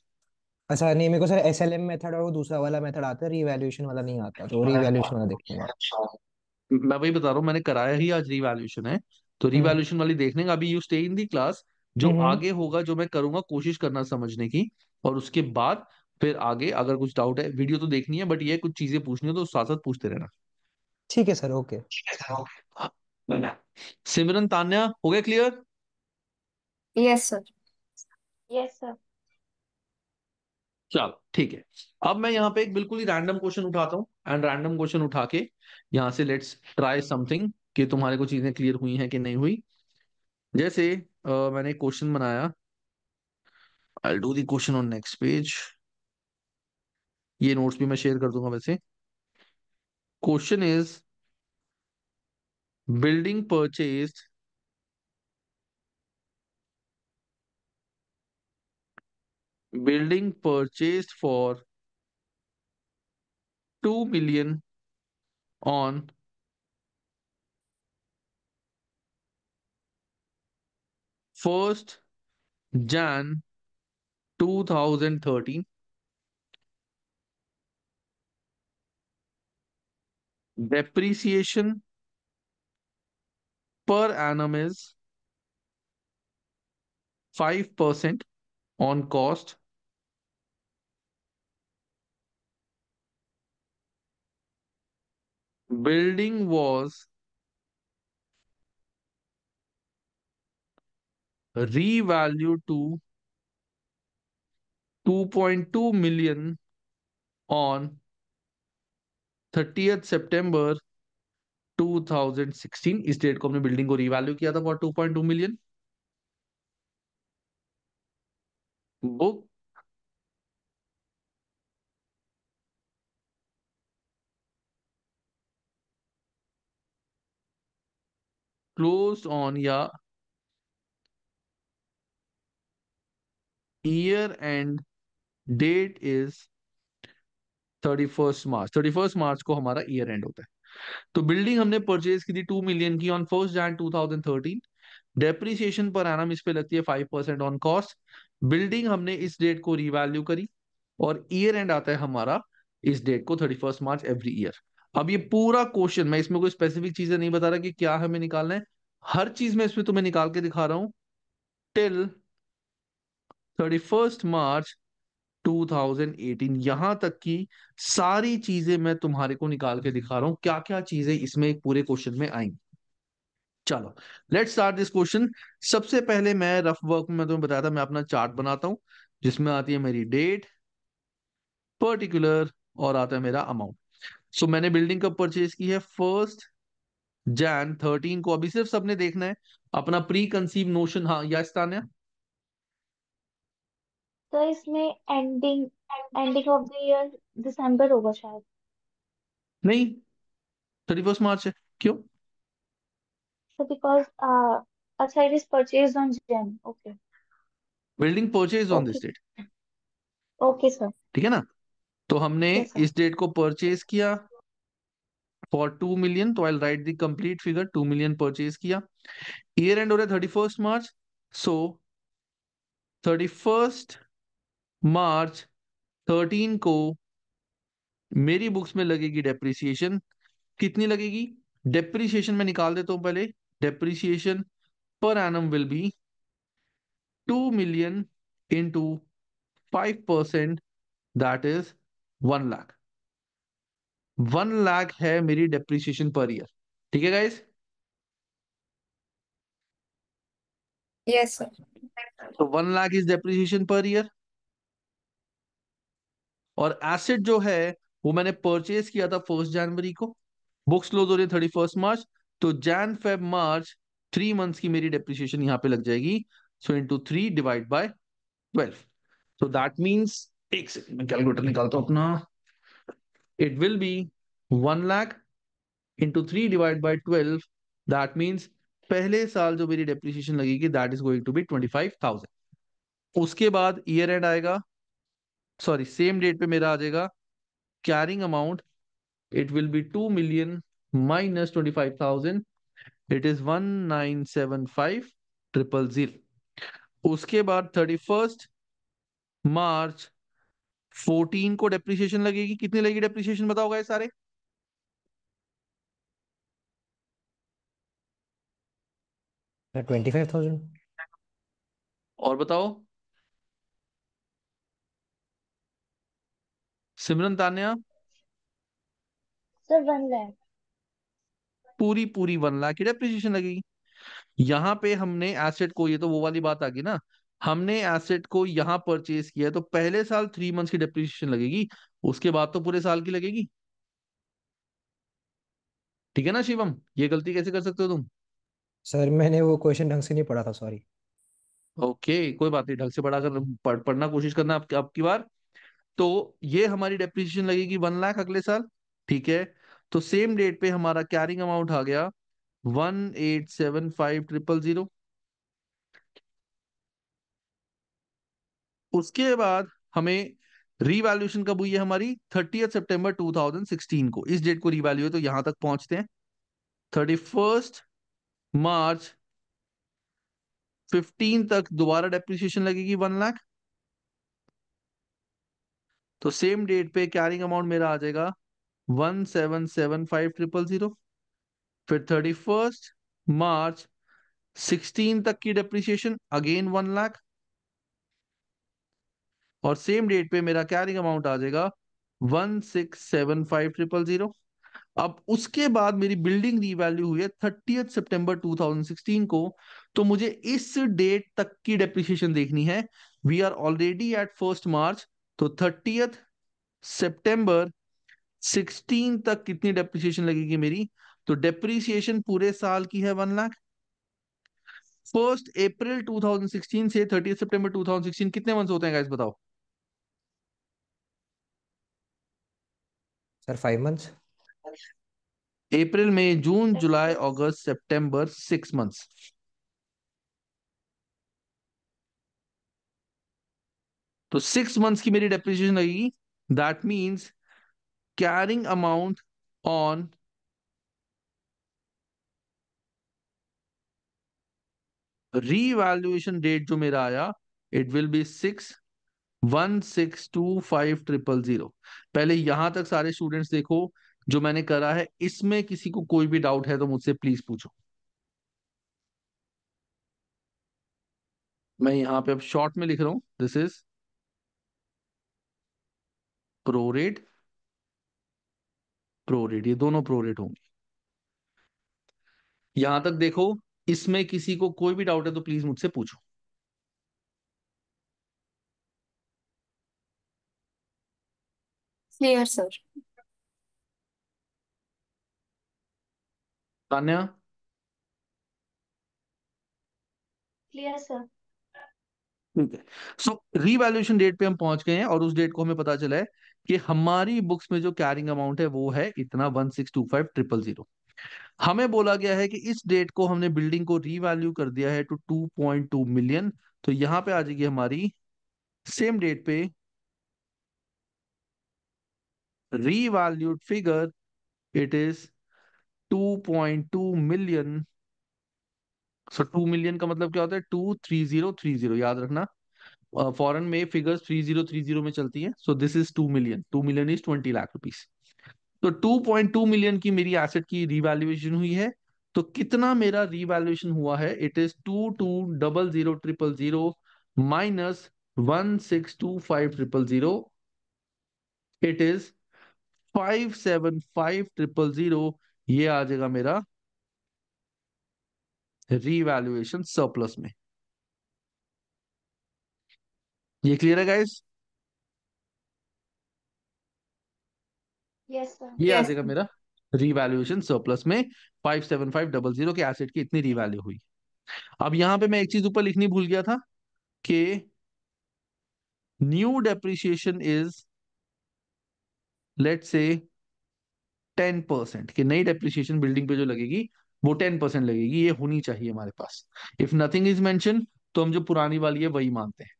अच्छा नहीं मेरे को sir S L M method और वो दूसरा वाला मेथड आता है रिवैल्यूएशन वाला नहीं आता तो रिवैल्यूएशन अच्छा। वाला देखते हैं अच्छा मैं वही बता रहा हूँ मैंने कराया ही आज रिवैल्यूएशन है तो रिवैल्यूएशन हम्म। वाली देखने का अभी you stay in the class जो हम्म, हम्म। आगे होगा जो मैं करूंगा कोशिश करना समझने की और उसके बाद फिर आगे अगर कुछ डाउट है वीडियो तो देखनी है बट ये कुछ चीजें पूछनी है तो साथ साथ पूछते रहना ठीक है सर ओके ठीक है सर ओके सिमरन तान्या हो गया clear yes sir yes sir चलो ठीक है अब मैं यहाँ पे एक बिल्कुल ही रैंडम क्वेश्चन उठाता हूँ एंड रैंडम क्वेश्चन उठा के यहाँ से लेट्स ट्राई समथिंग कि तुम्हारे को चीजें क्लियर हुई हैं कि नहीं हुई जैसे uh, मैंने क्वेश्चन बनाया I do the question on next page ये नोट्स भी मैं शेयर कर दूंगा वैसे question is Building purchased building purchased for 2 million on first Jan 2013 depreciation per annum is 5% on cost building was revalued to 2.2 million on 30th September 2016 इस date को हमने building को रिवैल्यू किया था for 2.2 million book close on या year end date is thirty first March thirty first March को हमारा year and होता है तो बिल्डिंग हमने परचेज की थी टू मिलियन की on first Jan two thousand thirteen depreciation per annum इस पे लगती है five percent on cost building हमने इस डेट को रिवैल्यू करी और ईयर एंड आता है हमारा इस डेट को thirty first March every year अब ये पूरा क्वेश्चन मैं इसमें कोई स्पेसिफिक चीजें नहीं बता रहा कि क्या हमें निकालना है हर चीज में इसमें तुम्हें निकाल के दिखा रहा हूं टिल थर्टी फर्स्ट मार्च 2018 यहां तक की सारी चीजें मैं तुम्हारे को निकाल के दिखा रहा हूं क्या क्या चीजें इसमें एक पूरे क्वेश्चन में आएंगी चलो लेट्स स्टार्ट दिस क्वेश्चन सबसे पहले मैं रफ वर्क में तुम्हें बताया था मैं अपना चार्ट बनाता हूं जिसमें आती है मेरी डेट पर्टिकुलर और आता है मेरा अमाउंट सो so, मैंने बिल्डिंग कब परचेज की है फर्स्ट जैन थर्टीन को अभी सिर्फ सबने देखना है अपना प्री कंसीव नोशन हाँ या स्थान्या तो इसमें ending ending of the year दिसंबर होगा शायद नहीं थर्टी फर्स्ट मार्च है क्यों सो बिकॉज अच्छा it is purchase on Jan okay building purchase on this okay date okay sir ठीक है ना तो हमने यस सर इस डेट को परचेज किया फॉर टू मिलियन तो I write the complete figure two million purchase किया ईयर एंड हो रहा है thirty first March so thirty first March thirteen को मेरी बुक्स में लगेगी डेप्रिसिएशन कितनी लगेगी डेप्रिसिएशन में निकाल देता हूं पहले depreciation per annum will be two million into five percent that is one lakh one lakh है मेरी डेप्रिसिएशन पर ईयर ठीक है गाइस यस सर तो one lakh is depreciation per year और एसिड जो है वो मैंने परचेज किया था फर्स्ट जनवरी को बुक्स क्लोज हो रही है थर्टी फर्स्ट मार्च तो Jan Feb March three months की मेरी डेप्रिसिएशन यहाँ पे लग जाएगी so in two three divide by twelve so that means एक सेकेंड मैं कैलकुलेटर निकालता हूँ अपना it will be one lakh into three divide by twelve that means पहले साल जो मेरी डेप्रिसिएशन लगेगी that is going to be twenty five thousand उसके बाद ईयर एंड आएगा सॉरी सेम डेट पे मेरा आ जाएगा carrying amount it will be two million minus twenty five thousand it is one nine seven five triple zero उसके बाद thirty first March fourteen को डेप्रिसिएशन लगेगी कितनी लगेगी डेप्रिसिएशन बताओ सारे ट्वेंटी फाइव थाउजेंड और बताओ सिमरन तान्या सर वन लैख पूरी पूरी वन लाख की डेप्रिसिएशन लगेगी यहाँ पे हमने एसेट को ये तो वो वाली बात आ गई ना हमने एसेट को यहाँ परचेज किया तो पहले साल थ्री मंथ्स की डेप्रिसिएशन लगेगी उसके बाद तो पूरे साल की लगेगी ठीक है ना शिवम ये गलती कैसे कर सकते हो तुम सर मैंने वो क्वेश्चन ढंग से नहीं पढ़ा था सॉरी ओके okay, कोई बात नहीं ढंग से पढ़ा कर पढ़, पढ़ना कोशिश करना आपकी आपकी बार तो ये हमारी डेप्रिसिएशन लगेगी वन लाख अगले साल ठीक है तो सेम डेट पे हमारा कैरिंग अमाउंट आ गया one eight seven five triple zero उसके बाद हमें रिवैल्यूशन कब हुई है हमारी थर्टी सितंबर 2016 को इस डेट को रिवैल्यू है तो यहां तक पहुंचते हैं थर्टी फर्स्ट मार्च फिफ्टीन तक दोबारा डेप्रिसिएशन लगेगी वन लाख तो सेम डेट पे कैरिंग अमाउंट मेरा आ जाएगा one seven seven five triple zero फिर थर्टी फर्स्ट मार्च सिक्सटीन तक की डेप्रिसिएशन अगेन वन लाख और सेम डेट पे मेरा कैरिंग अमाउंट आ जाएगा one six seven five triple zero अब उसके बाद मेरी बिल्डिंग रीवैल्यू हुई है थर्टी सितंबर 2016 को तो मुझे इस डेट तक की डेप्रिसिएशन देखनी है we are already at first March तो थर्टीथ सितंबर सिक्सटीन तक कितनी डेप्रिसिएशन लगेगी मेरी तो डेप्रिसिएशन पूरे साल की है वन लाख फर्स्ट अप्रैल 2016 से थर्टी सितंबर 2016 कितने मंथ्स होते हैं गाइस बताओ सर फाइव मंथ्स अप्रैल मई जून जुलाई अगस्त सितंबर सिक्स मंथ्स तो सिक्स मंथ्स की मेरी डेप्रिसिएशन लगेगी that means carrying amount on revaluation date जो मेरा आया it will be six one six two five triple zero पहले यहां तक सारे स्टूडेंट्स देखो जो मैंने करा है इसमें किसी को कोई भी डाउट है तो मुझसे प्लीज पूछो मैं यहां पे अब शॉर्ट में लिख रहा हूं दिस इज प्रोरेट प्रोरेट ये दोनों प्रोरेट होंगे यहां तक देखो इसमें किसी को कोई भी डाउट है तो प्लीज मुझसे पूछो clear sir Tanya clear sir ठीक है सो रीवैल्यूएशन डेट पे हम पहुंच गए हैं और उस डेट को हमें पता चला है कि हमारी बुक्स में जो कैरिंग अमाउंट है वो है इतना one six two five triple zero हमें बोला गया है कि इस डेट को हमने बिल्डिंग को रीवैल्यू कर दिया है two two point two million तो यहां पे आ जाएगी हमारी सेम डेट पे it is two point two million so two million का मतलब क्या होता है two three three zero zero याद रखना फॉरन में figures three three zero zero में चलती है so this is two million two million is twenty lakh rupees तो टू पॉइंट टू मिलियन की मेरी एसेट की रिवैल्यूएशन हुई है तो कितना मेरा रिवैल्यूएशन हुआ है it is two two double zero triple zero minus one six two five triple zero it is five seven five triple zero ये आ जाएगा मेरा रिवैल्यूएशन सरप्लस में ये क्लियर है गाइस यस सर ये आ जाएगा मेरा रिवैल्यूएशन सरप्लस में five seven five double zero के एसेट की इतनी रिवैल्यू हुई अब यहां पे मैं एक चीज ऊपर लिखनी भूल गया था कि new depreciation is let's say ten percent कि नई डेप्रिशिएशन बिल्डिंग पे जो लगेगी वो टेन परसेंट लगेगी ये होनी चाहिए हमारे पास इफ नथिंग इज मेंशन तो हम जो पुरानी वाली है वही मानते हैं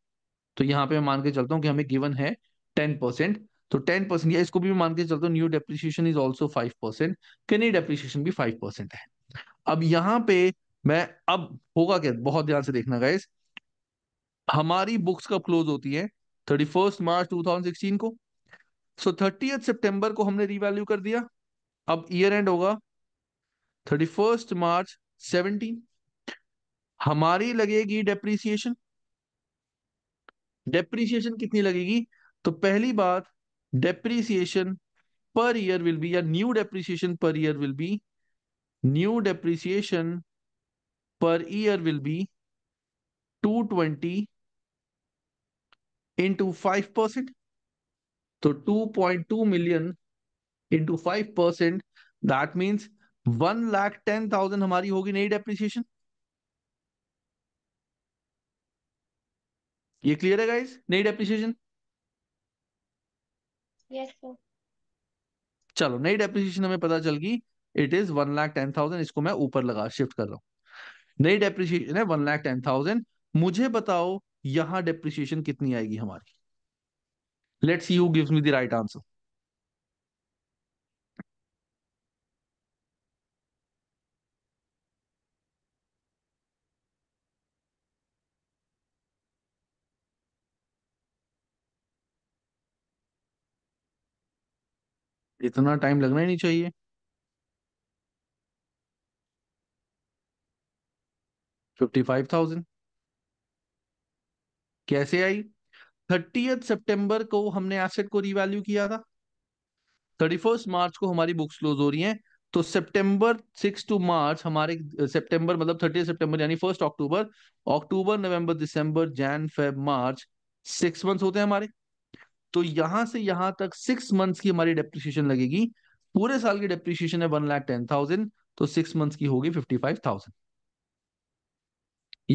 तो यहाँ पे मैं मान के चलता हूँ कि हमें गिवन है टेन परसेंट तो टेन परसेंट या इसको भी मान के चलता हूँ new depreciation is also five percent कि कनी डेप्रिसिएशन भी फाइव परसेंट है अब यहाँ पे मैं अब होगा क्या बहुत ध्यान से देखना गाइस हमारी बुक्स कब क्लोज होती है thirty first March two thousand sixteen को सो थर्टी सेप्टेम्बर को हमने रिवैल्यू कर दिया अब ईयर एंड होगा थर्टी फर्स्ट मार्च सेवनटीन हमारी लगेगी डेप्रीसिएशन डेप्रीसिएशन कितनी लगेगी तो पहली बात depreciation per year will be या new depreciation per year will be new depreciation per year will be 220 into टू percent so 2.2 into five percent that means one lakh ten thousand हमारी होगी नई डेप्रीसिएशन ये क्लियर है गाइस नई depreciation yes चलो नई डेप्रिसिएशन हमें पता चल गई it is one lakh ten thousand इसको मैं ऊपर लगा शिफ्ट कर रहा हूँ नई डेप्रिसिएशन है वन लाख टेन थाउजेंड मुझे बताओ यहाँ डेप्रिसिएशन कितनी आएगी हमारी let's you gives me the right answer इतना टाइम लगना ही नहीं चाहिए फिफ्टी फाइव थाउजेंड कैसे आई थर्टी सितंबर को हमने एसेट को रिवैल्यू किया था थर्टी फर्स्ट मार्च को हमारी बुक्स क्लोज हो रही हैं तो सितंबर सिक्स टू मार्च हमारे सितंबर मतलब थर्टी सितंबर यानी फर्स्ट अक्टूबर अक्टूबर नवंबर दिसंबर Jan Feb March six month होते हैं हमारे तो यहां से यहां तक सिक्स मंथ्स की हमारी डेप्रिसिएशन लगेगी पूरे साल की डेप्रिसिएशन है वन लाख टेन थाउजेंड तो सिक्स मंथ्स की होगी फिफ्टी फाइव थाउजेंड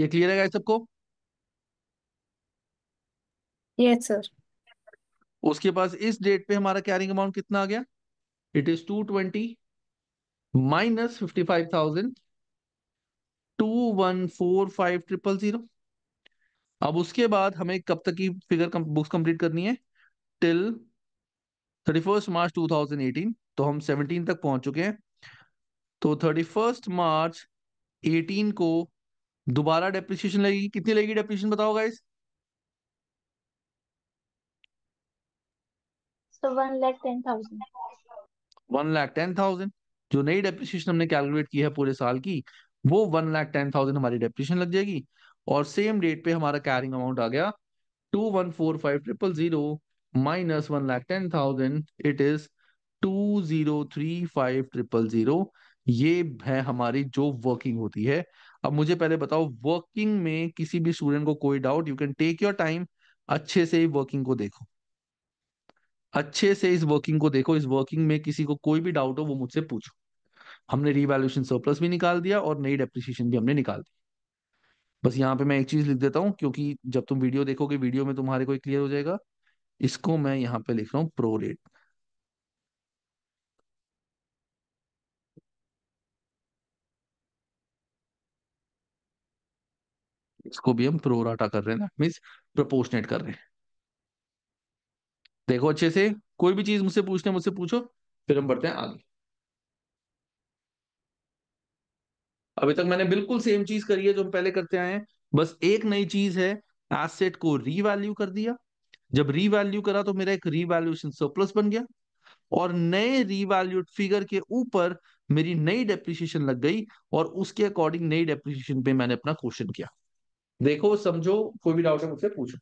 ये क्लियर है सबको यस सर उसके पास इस डेट पे हमारा कैरिंग अमाउंट कितना आ गया it is two twenty minus fifty five thousand two one four five triple zero अब उसके बाद हमें कब तक की फिगर बुक्स कंप्लीट करनी है till thirty first March two thousand eighteen तो हम सेवनटीन तक पहुंच चुके हैं तो थर्टी फर्स्ट मार्च एटीन को दोबारा डेप्रिसिएशन लगेगी कितनी लगेगी डेप्रिसिएशन बताओ guys so one lakh ten thousand one lakh ten thousand जो नई डेप्रिसिएशन हमने कैलकुलेट की है पूरे साल की वो वन लाख टेन थाउजेंड हमारी डेप्रिसिएशन लग जाएगी और सेम डेट पे हमारा कैरिंग अमाउंट आ गया two one four five triple zero minus one lakh ten thousand it is two zero three five triple zero ये है हमारी जो वर्किंग होती है अब मुझे पहले बताओ वर्किंग में किसी भी स्टूडेंट को कोई doubt you can take your time अच्छे से वर्किंग को देखो अच्छे से इस वर्किंग को देखो इस वर्किंग में किसी को कोई भी डाउट हो वो मुझसे पूछो हमने रिवैल्यूशन सरप्लस भी निकाल दिया और नई डेप्रिसिएशन भी हमने निकाल दी बस यहाँ पे मैं एक चीज लिख देता हूँ क्योंकि जब तुम वीडियो देखोगे वीडियो में तुम्हारे कोई क्लियर हो जाएगा इसको मैं यहां पे लिख रहा हूं प्रोरेट इसको भी हम प्रोराटा कर रहे हैं दैट मीन्स प्रोपोर्शनेट कर रहे हैं देखो अच्छे से कोई भी चीज मुझसे पूछने मुझसे पूछो फिर हम बढ़ते हैं आगे अभी तक मैंने बिल्कुल सेम चीज करी है जो हम पहले करते आए हैं बस एक नई चीज है एसेट को रीवैल्यू कर दिया जब रीवैल्यू करा तो मेरा एक रीवैल्यूएशन सरप्लस बन गया और नए रीवैल्यूड फिगर के ऊपर मेरी नई डेप्रिसिएशन लग गई और उसके अकॉर्डिंग नई डेप्रिसिएशन पे मैंने अपना क्वेश्चन किया देखो समझो कोई भी डाउट है मुझसे पूछो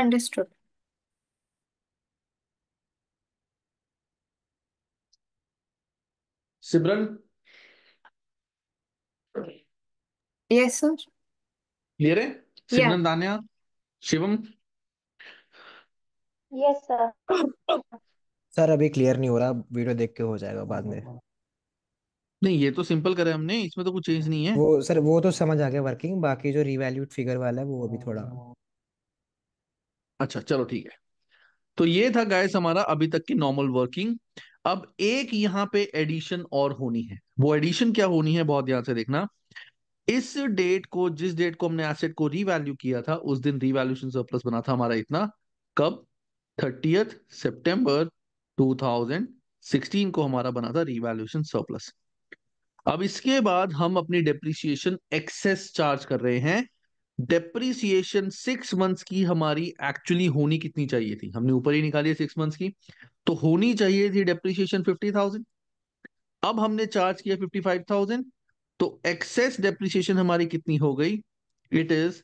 understood Simran yes sir clear है? Yeah. Daniya Shivam yes sir sir अभी क्लियर नहीं हो रहा वीडियो देख के हो जाएगा बाद में नहीं ये तो सिंपल करे हमने इसमें तो कुछ चेंज नहीं है वो सर वो तो समझ आ गया वर्किंग बाकी जो रिवैल्यूड फिगर वाला है वो अभी थोड़ा अच्छा चलो ठीक है तो ये था गायस हमारा अभी तक की नॉर्मल वर्किंग अब एक यहां पे एडिशन और होनी है वो एडिशन क्या होनी है बहुत ध्यान से देखना इस डेट को जिस डेट को हमने एसेट को रिवैल्यू किया था उस दिन रिवैल्यूशन सरप्लस बना था हमारा इतना कब थर्टीथ सितंबर 2016 को हमारा बना था रिवैल्यूशन सरप्लस अब इसके बाद हम अपनी डेप्रिसिएशन एक्सेस चार्ज कर रहे हैं डेप्रीसिएशन सिक्स मंथ्स की हमारी एक्चुअली होनी कितनी चाहिए थी हमने ऊपर ही निकाली है सिक्स मंथ्स की तो होनी चाहिए थी डेप्रीसिएशन फिफ्टी थाउजेंड अब हमने चार्ज किया फिफ्टी फाइव थाउजेंड तो एक्सेस डेप्रीसिएशन हमारी कितनी हो गई it is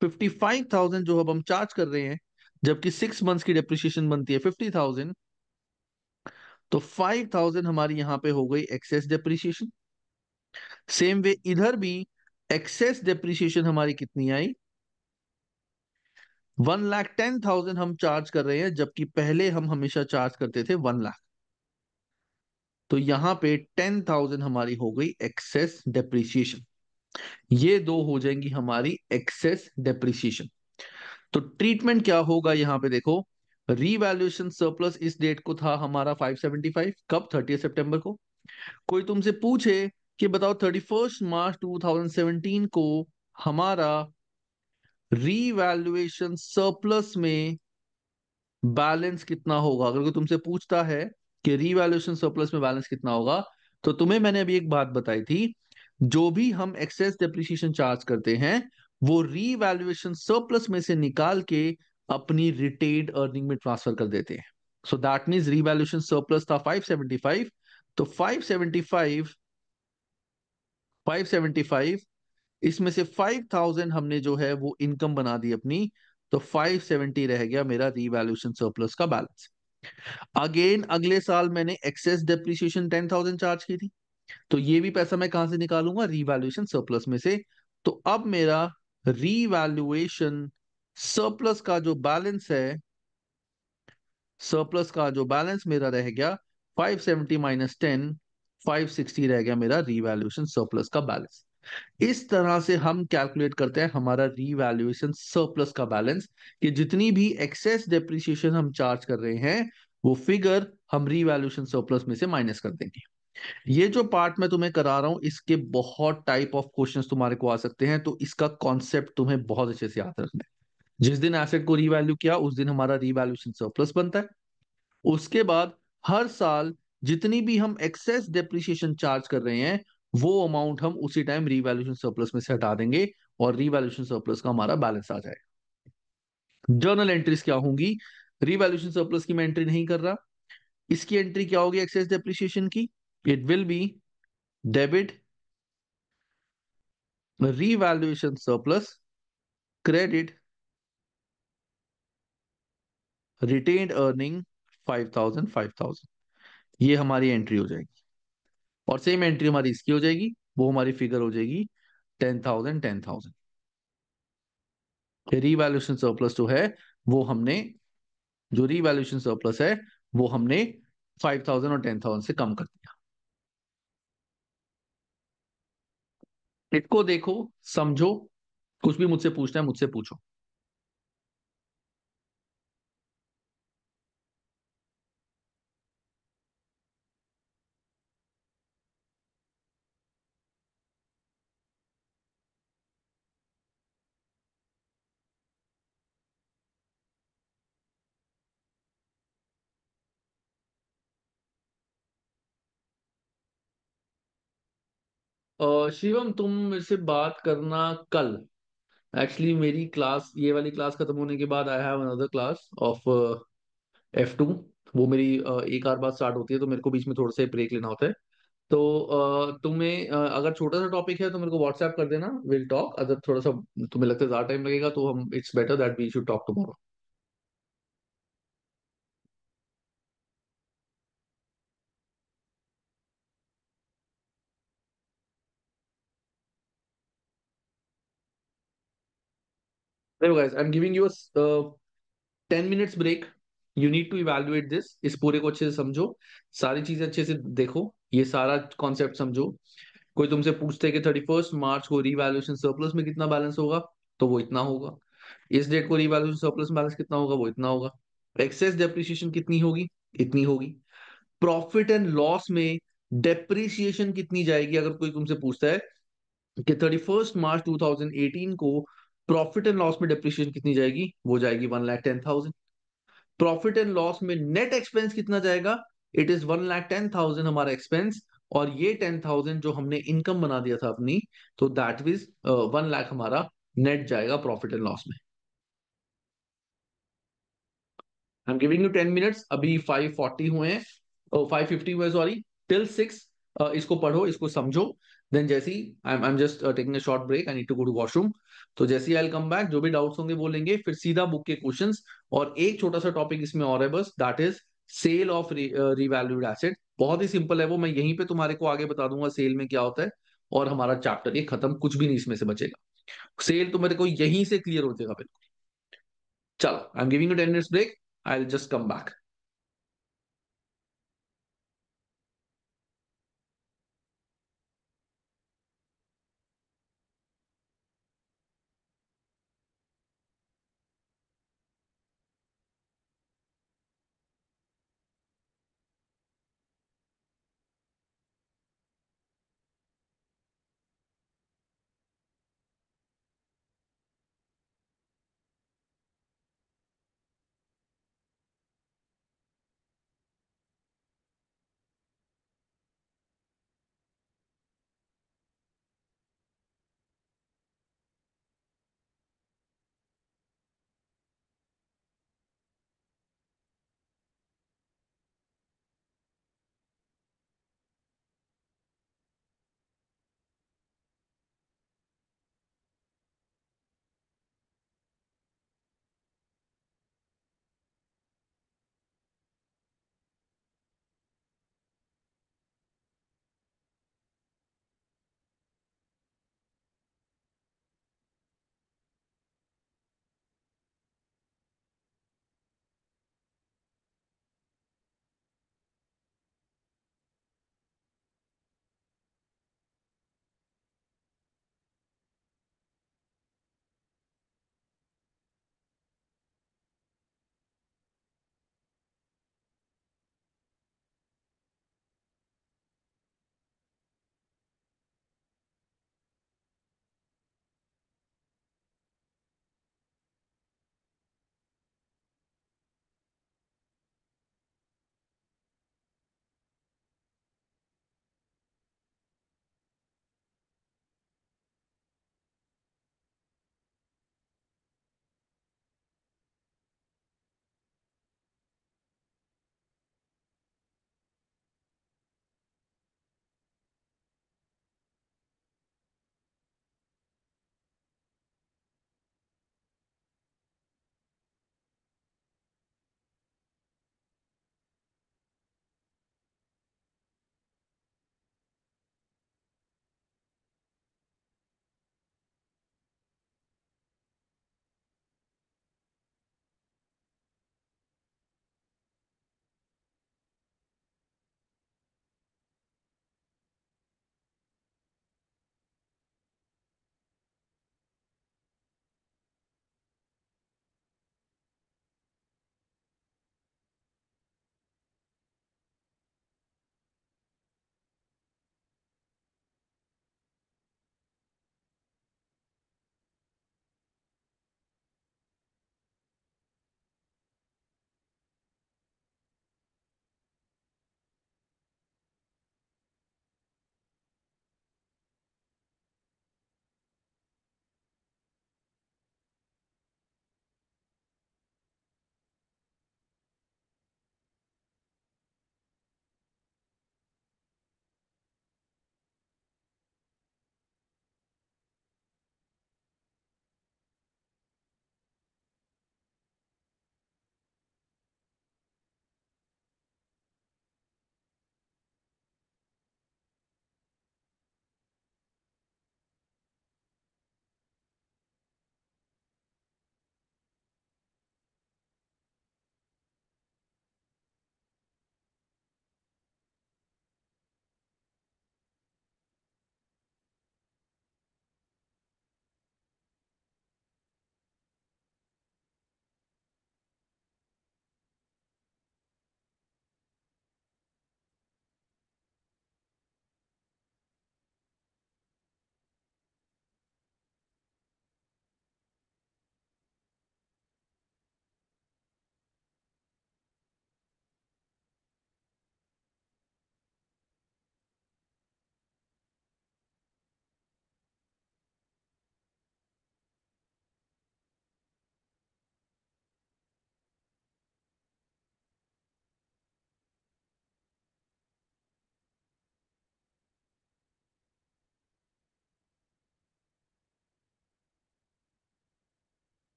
fifty five thousand जो अब हम चार्ज कर रहे हैं जबकि सिक्स मंथ्स की डेप्रीसिएशन बनती है फिफ्टी थाउजेंड तो फाइव थाउजेंड हमारी यहां पे हो गई एक्सेस डेप्रीसिएशन सेम वे इधर भी एक्सेस डेप्रिसिएशन हमारी कितनी आई वन लाख टेन थाउजेंड हम चार्ज कर रहे हैं जबकि पहले हम हमेशा चार्ज करते थे वन लाख तो यहां पे टेन थाउजेंड हमारी हो गई एक्सेस डेप्रिसिएशन ये दो हो जाएंगी हमारी एक्सेस डेप्रिसिएशन तो ट्रीटमेंट क्या होगा यहां पे देखो रीवैल्यूएशन सरप्लस इस डेट को था हमारा 575 कब 30 सितंबर को कोई तुमसे पूछे कि बताओ thirty first March two thousand seventeen को हमारा रीवैल्यूएशन सरप्लस में बैलेंस कितना होगा अगर कोई तुमसे पूछता है कि रीवैल्यूएशन सरप्लस में बैलेंस कितना होगा तो तुम्हें मैंने अभी एक बात बताई थी जो भी हम एक्सेस डेप्रिसिएशन चार्ज करते हैं वो रीवैल्यूएशन सरप्लस में से निकाल के अपनी रिटेड अर्निंग में ट्रांसफर कर देते हैं so that means revaluation surplus था 575 तो 575 575 इसमें से 5000 हमने जो है वो इनकम बना दी अपनी तो 570 रह गया मेरा रिवैल्यूशन सरप्लस का बैलेंस अगेन अगले साल मैंने एक्सेस डेप्रिसिएशन 10000 चार्ज की थी तो ये भी पैसा मैं कहां से निकालूंगा रिवैल्यूशन सरप्लस में से तो अब मेरा रिवैल्यूएशन सरप्लस का जो बैलेंस है सरप्लस का जो बैलेंस मेरा रह गया 570 सेवेंटी माइनस टेन 560 रह गया मेरा रिवैल्यूएशन सरप्लस का बैलेंस इस तरह से हम कैलकुलेट करते हैं हमारा रिवैल्यूएशन सरप्लस का बैलेंस कि जितनी भी एक्सेस डेप्रिसिएशन हम चार्ज कर रहे हैं वो फिगर हम रिवैल्यूएशन सरप्लस में से माइनस कर देंगे ये जो पार्ट मैं तुम्हें करा रहा हूं इसके बहुत टाइप ऑफ क्वेश्चंस तुम्हारे को आ सकते हैं तो इसका कॉन्सेप्ट तुम्हें बहुत अच्छे से याद रखना है जिस दिन एसेट को रिवैल्यू किया उस दिन हमारा रिवैल्यूएशन सरप्लस बनता है उसके बाद हर साल जितनी भी हम एक्सेस डेप्रिसिएशन चार्ज कर रहे हैं वो अमाउंट हम उसी टाइम रिवैल्यूशन सरप्लस में से हटा देंगे और रिवैल्यूशन सरप्लस का हमारा बैलेंस आ जाएगा जर्नल एंट्रीज क्या होंगी रिवैल्यूशन सरप्लस की मैं एंट्री नहीं कर रहा इसकी एंट्री क्या होगी एक्सेस डेप्रिसिएशन की it will be debit revaluation surplus credit retained earning five thousand five thousand ये हमारी एंट्री हो जाएगी और सेम एंट्री हमारी इसकी हो जाएगी वो हमारी फिगर हो जाएगी ten thousand ten thousand revaluation surplus जो है वो हमने जो रीवैल्यूशन सरप्लस है वो हमने फाइव थाउजेंड और टेन थाउजेंड से कम कर दिया इसको देखो समझो कुछ भी मुझसे पूछना है मुझसे पूछो शिवम तुम मेरे से बात करना कल एक्चुअली मेरी क्लास ये वाली क्लास खत्म होने के बाद I have another class of F two वो मेरी uh, एक आर बाद स्टार्ट होती है तो मेरे को बीच में थोड़ा सा ब्रेक लेना होता है तो uh, तुम्हें uh, अगर छोटा सा टॉपिक है तो मेरे को व्हाट्सएप कर देना विल टॉक अगर थोड़ा सा तुम्हें लगता है ज्यादा टाइम लगेगा तो हम it's better that we should talk tomorrow देखो guys I am giving you a 10 minutes break you need to evaluate this इस पूरे को अच्छे से समझो सारी चीजें अच्छे से देखो ये सारा कॉन्सेप्ट समझो कोई तुमसे पूछते कि 31st मार्च को रीवैल्यूएशन सरप्लस में कितना बैलेंस होगा तो वो इतना होगा इस डेट को रीवैल्यूएशन सरप्लस बैलेंस कितना होगा वो इतना होगा एक्सेस डेप्रिसिएशन कितनी होगी इतनी होगी प्रॉफिट एंड लॉस में डेप्रिसिएशन कितनी जाएगी अगर कोई तुमसे पूछता है कि थर्टी फर्स्ट मार्च 2018 को प्रॉफिट एंड लॉस में डिप्रिशिएशन कितनी जाएगी वो जाएगी one lakh ten thousand profit and loss में नेट एक्सपेंस कितना जाएगा it is one lakh ten thousand हमारा एक्सपेंस और ये टेन थाउजेंड जो हमने इनकम बना दिया था अपनी तो दैट विज वन लाख हमारा नेट जाएगा प्रॉफिट एंड लॉस में I am giving you ten minutes अभी फाइव फोर्टी हुए हैं फाइव oh, फिफ्टी हुए सॉरी टिल सिक्स इसको पढ़ो इसको समझो देन जैसी I am just taking a short break I need to go to washroom तो जैसे आई कम बैक जो भी डाउट्स होंगे बोलेंगे फिर सीधा बुक के क्वेश्चन और एक छोटा सा टॉपिक इसमें और है बस that is sale of revalued asset बहुत ही सिंपल है वो मैं यहीं पे तुम्हारे को आगे बता दूंगा सेल में क्या होता है और हमारा चैप्टर ये खत्म कुछ भी नहीं इसमें से बचेगा सेल तो मेरे को यहीं से क्लियर हो जाएगा बिल्कुल चलो I am giving ten minutes break I will just come back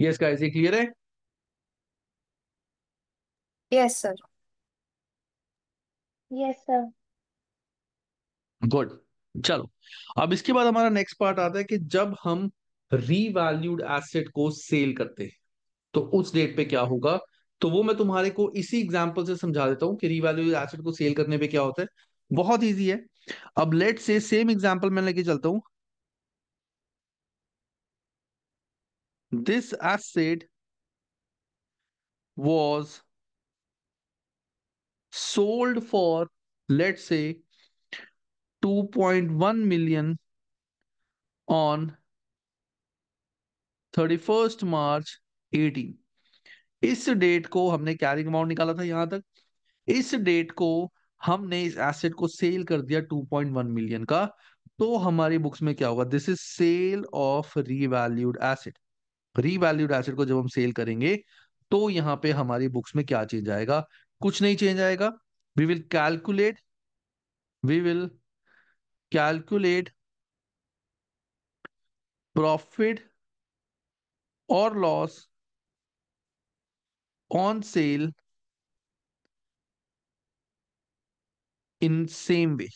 yes guys ऐसे क्लियर है yes sir yes sir good चलो अब इसके बाद हमारा नेक्स्ट पार्ट आता है कि जब हम रीवैल्यूड एसेट को सेल करते हैं तो उस डेट पे क्या होगा तो वो मैं तुम्हारे को इसी एग्जांपल से समझा देता हूँ कि रीवैल्यूड एसेट को सेल करने पे क्या होता है बहुत इजी है अब लेट से सेम एग्जांपल मैं लेके चलता हूँ This acid was sold for, let's say, 2.1 million on 31st मार्च 18 इस डेट को हमने कैरिंग अमाउंट निकाला था यहां तक इस डेट को हमने इस एसेट को सेल कर दिया 2.1 मिलियन का तो हमारी बुक्स में क्या होगा this is sale of revalued asset revalued asset को जब हम सेल करेंगे तो यहाँ पे हमारी बुक्स में क्या चेंज आएगा कुछ नहीं चेंज आएगा we will calculate we will calculate profit और loss on sale in same way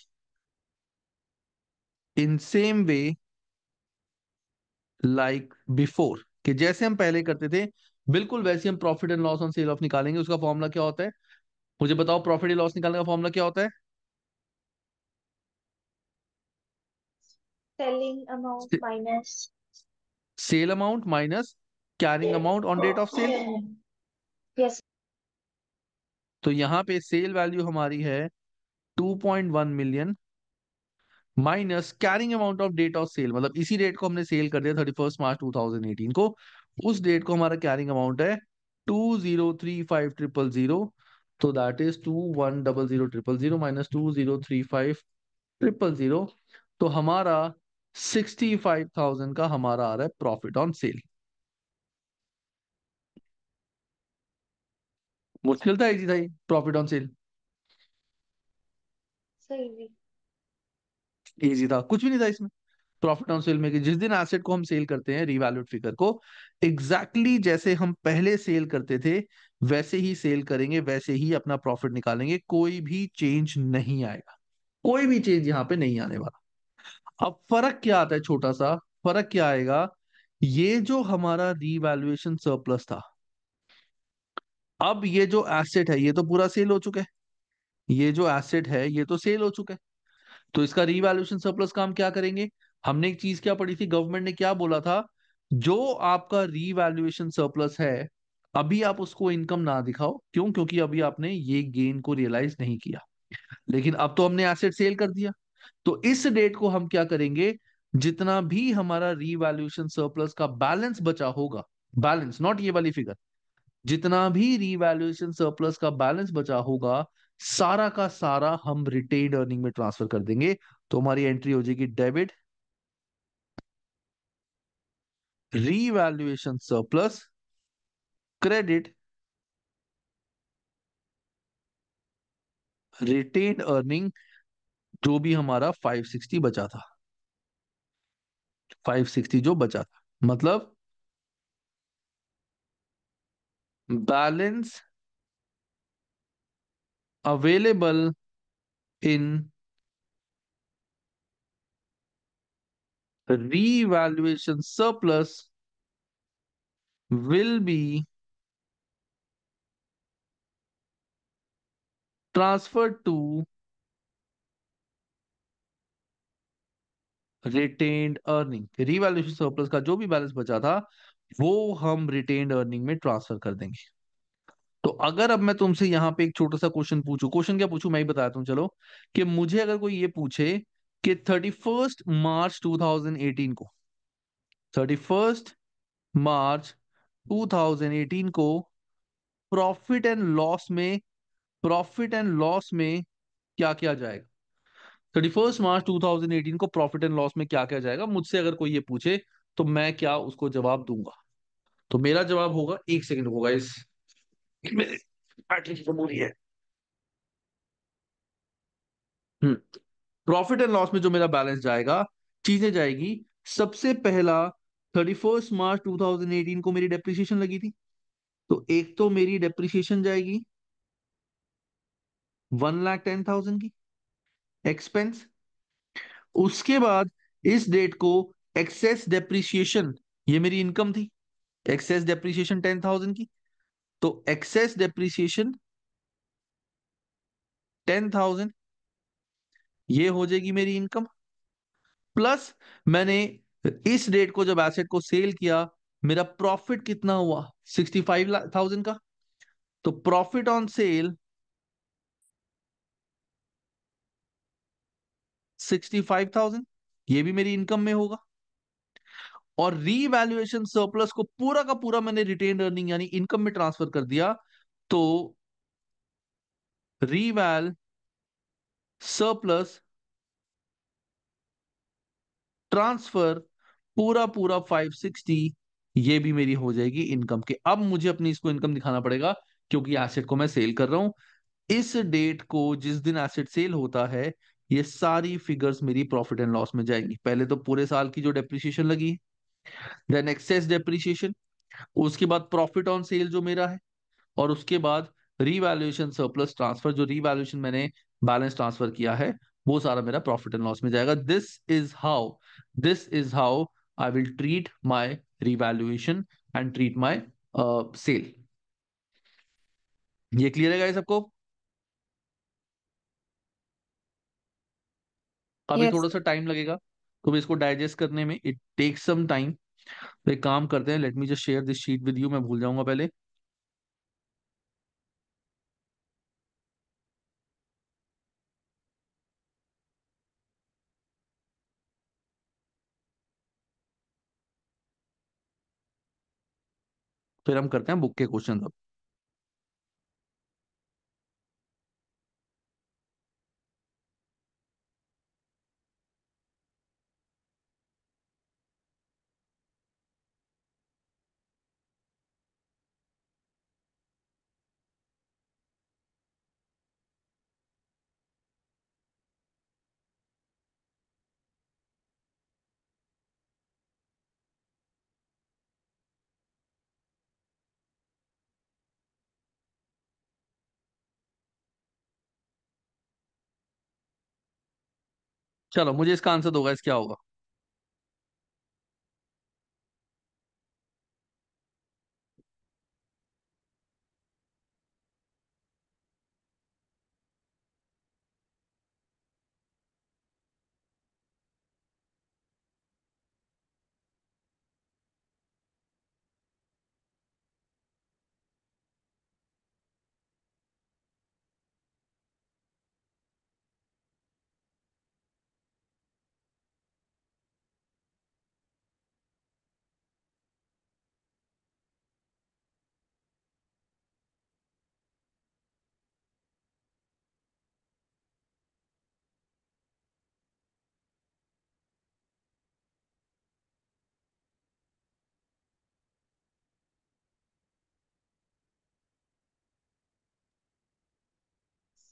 in same way like before कि जैसे हम पहले करते थे बिल्कुल वैसे हम profit and loss on sale of निकालेंगे उसका फॉर्मूला क्या होता है मुझे बताओ प्रॉफिट एंड लॉस निकालने का फॉर्मूला क्या होता है minus sale amount minus carrying amount on date of sale तो यहाँ पे सेल वैल्यू हमारी है 2.1 million minus carrying amount of date of sale मतलब इसी डेट को हमने सेल कर दिया thirty first March two thousand eighteen को उस डेट को हमारा कैरिंग अमाउंट है two zero three five triple zero तो that is two one double zero triple zero minus two zero three five triple zero तो हमारा सिक्सटी फाइव थाउजेंड का हमारा आ रहा है प्रॉफिट ऑन सेल मुश्किल था एक था प्रॉफिट ऑन सेल सही इजी था कुछ भी नहीं था इसमें प्रॉफिट ऑन सेल कि जिस दिन एसेट को हम सेल करते हैं रिवैल्यूड फिगर को एग्जैक्टली exactly जैसे हम पहले सेल करते थे वैसे ही सेल करेंगे वैसे ही अपना प्रॉफिट निकालेंगे कोई भी चेंज नहीं आएगा कोई भी चेंज यहाँ पे नहीं आने वाला अब फर्क क्या आता है छोटा सा फर्क क्या आएगा ये जो हमारा रिवैल्यूएशन सरप्लस था अब ये जो एसेट है ये तो पूरा सेल हो चुका है ये जो एसेट है ये तो सेल हो चुका है तो इसका रिवैल्यूएशन सरप्लस का हम क्या करेंगे हमने एक चीज क्या पढ़ी थी गवर्नमेंट ने क्या बोला था जो आपका रिवैल्यूएशन सरप्लस है अभी आप उसको इनकम ना दिखाओ क्यों क्योंकि अभी आपने ये गेन को रियलाइज नहीं किया लेकिन अब तो हमने एसेट सेल कर दिया तो इस डेट को हम क्या करेंगे जितना भी हमारा रिवैल्यूएशन सरप्लस का बैलेंस बचा होगा बैलेंस नॉट ये वाली फिगर जितना भी रिवैल्यूएशन सरप्लस का बैलेंस बचा होगा सारा का सारा हम रिटेन अर्निंग में ट्रांसफर कर देंगे तो हमारी एंट्री हो जाएगी debit revaluation surplus credit retain earning जो भी हमारा 560 बचा था 560 जो बचा था मतलब balance available in revaluation surplus will be transferred to retained earning revaluation surplus का जो भी बैलेंस बचा था वो हम रिटेन्ड अर्निंग में ट्रांसफर कर देंगे तो अगर अब मैं तुमसे यहाँ पे एक छोटा सा क्वेश्चन पूछू क्वेश्चन क्या पूछू मैं ही बताता हूँ चलो कि मुझे अगर कोई ये पूछे कि thirty first March two thousand eighteen को thirty first March two thousand eighteen को प्रॉफिट एंड लॉस में प्रॉफिट एंड लॉस में क्या क्या जाएगा thirty first March two thousand eighteen को प्रॉफिट एंड लॉस में क्या क्या जाएगा मुझसे अगर कोई ये पूछे तो मैं क्या उसको जवाब दूंगा तो मेरा जवाब होगा एक सेकेंड होगा इस जमूरी है प्रॉफिट एंड लॉस में जो मेरा बैलेंस जाएगा चीजें जाएगी सबसे पहला thirty first March two thousand eighteen को मेरी डेप्रिसिएशन लगी थी तो एक तो मेरी डेप्रिसिएशन जाएगी वन लाख टेन थाउजेंड की एक्सपेंस उसके बाद इस डेट को एक्सेस डेप्रिसिएशन ये मेरी इनकम थी एक्सेस डेप्रिसिएशन टेन थाउजेंड की तो एक्सेस डेप्रिसिएशन टेन थाउजेंड ये हो जाएगी मेरी इनकम प्लस मैंने इस डेट को जब एसेट को सेल किया मेरा प्रॉफिट कितना हुआ सिक्सटी फाइव थाउजेंड का तो profit on sale sixty five thousand ये भी मेरी इनकम में होगा और रीवैल्यूएशन सरप्लस को पूरा का पूरा मैंने रिटेन अर्निंग यानी इनकम में ट्रांसफर कर दिया तो रीवैल सरप्लस ट्रांसफर पूरा पूरा 560 ये भी मेरी हो जाएगी इनकम के अब मुझे अपनी इसको इनकम दिखाना पड़ेगा क्योंकि एसेट को मैं सेल कर रहा हूं इस डेट को जिस दिन एसेट सेल होता है ये सारी फिगर्स मेरी प्रॉफिट एंड लॉस में जाएंगी पहले तो पूरे साल की जो डेप्रिसिएशन लगी देन एक्सेस डेप्रिसिएशन उसके बाद प्रॉफिट ऑन सेल जो मेरा है और उसके बाद रीवैल्यूएशन सरप्लस ट्रांसफर जो रीवैल्यूएशन मैंने बैलेंस ट्रांसफर किया है वो सारा मेरा प्रॉफिट एंड लॉस में जाएगा this is how this is how I will treat my revaluation and treat my sale ये क्लियर है गाइस सबको अभी yes. थोड़ा सा टाइम लगेगा तो इसको डाइजेस्ट करने में इट टेक सम टाइम तो एक काम करते हैं let me just share this sheet with you मैं भूल जाऊंगा पहले फिर हम करते हैं बुक के क्वेश्चन अब चलो मुझे इसका आंसर दोगा इस क्या होगा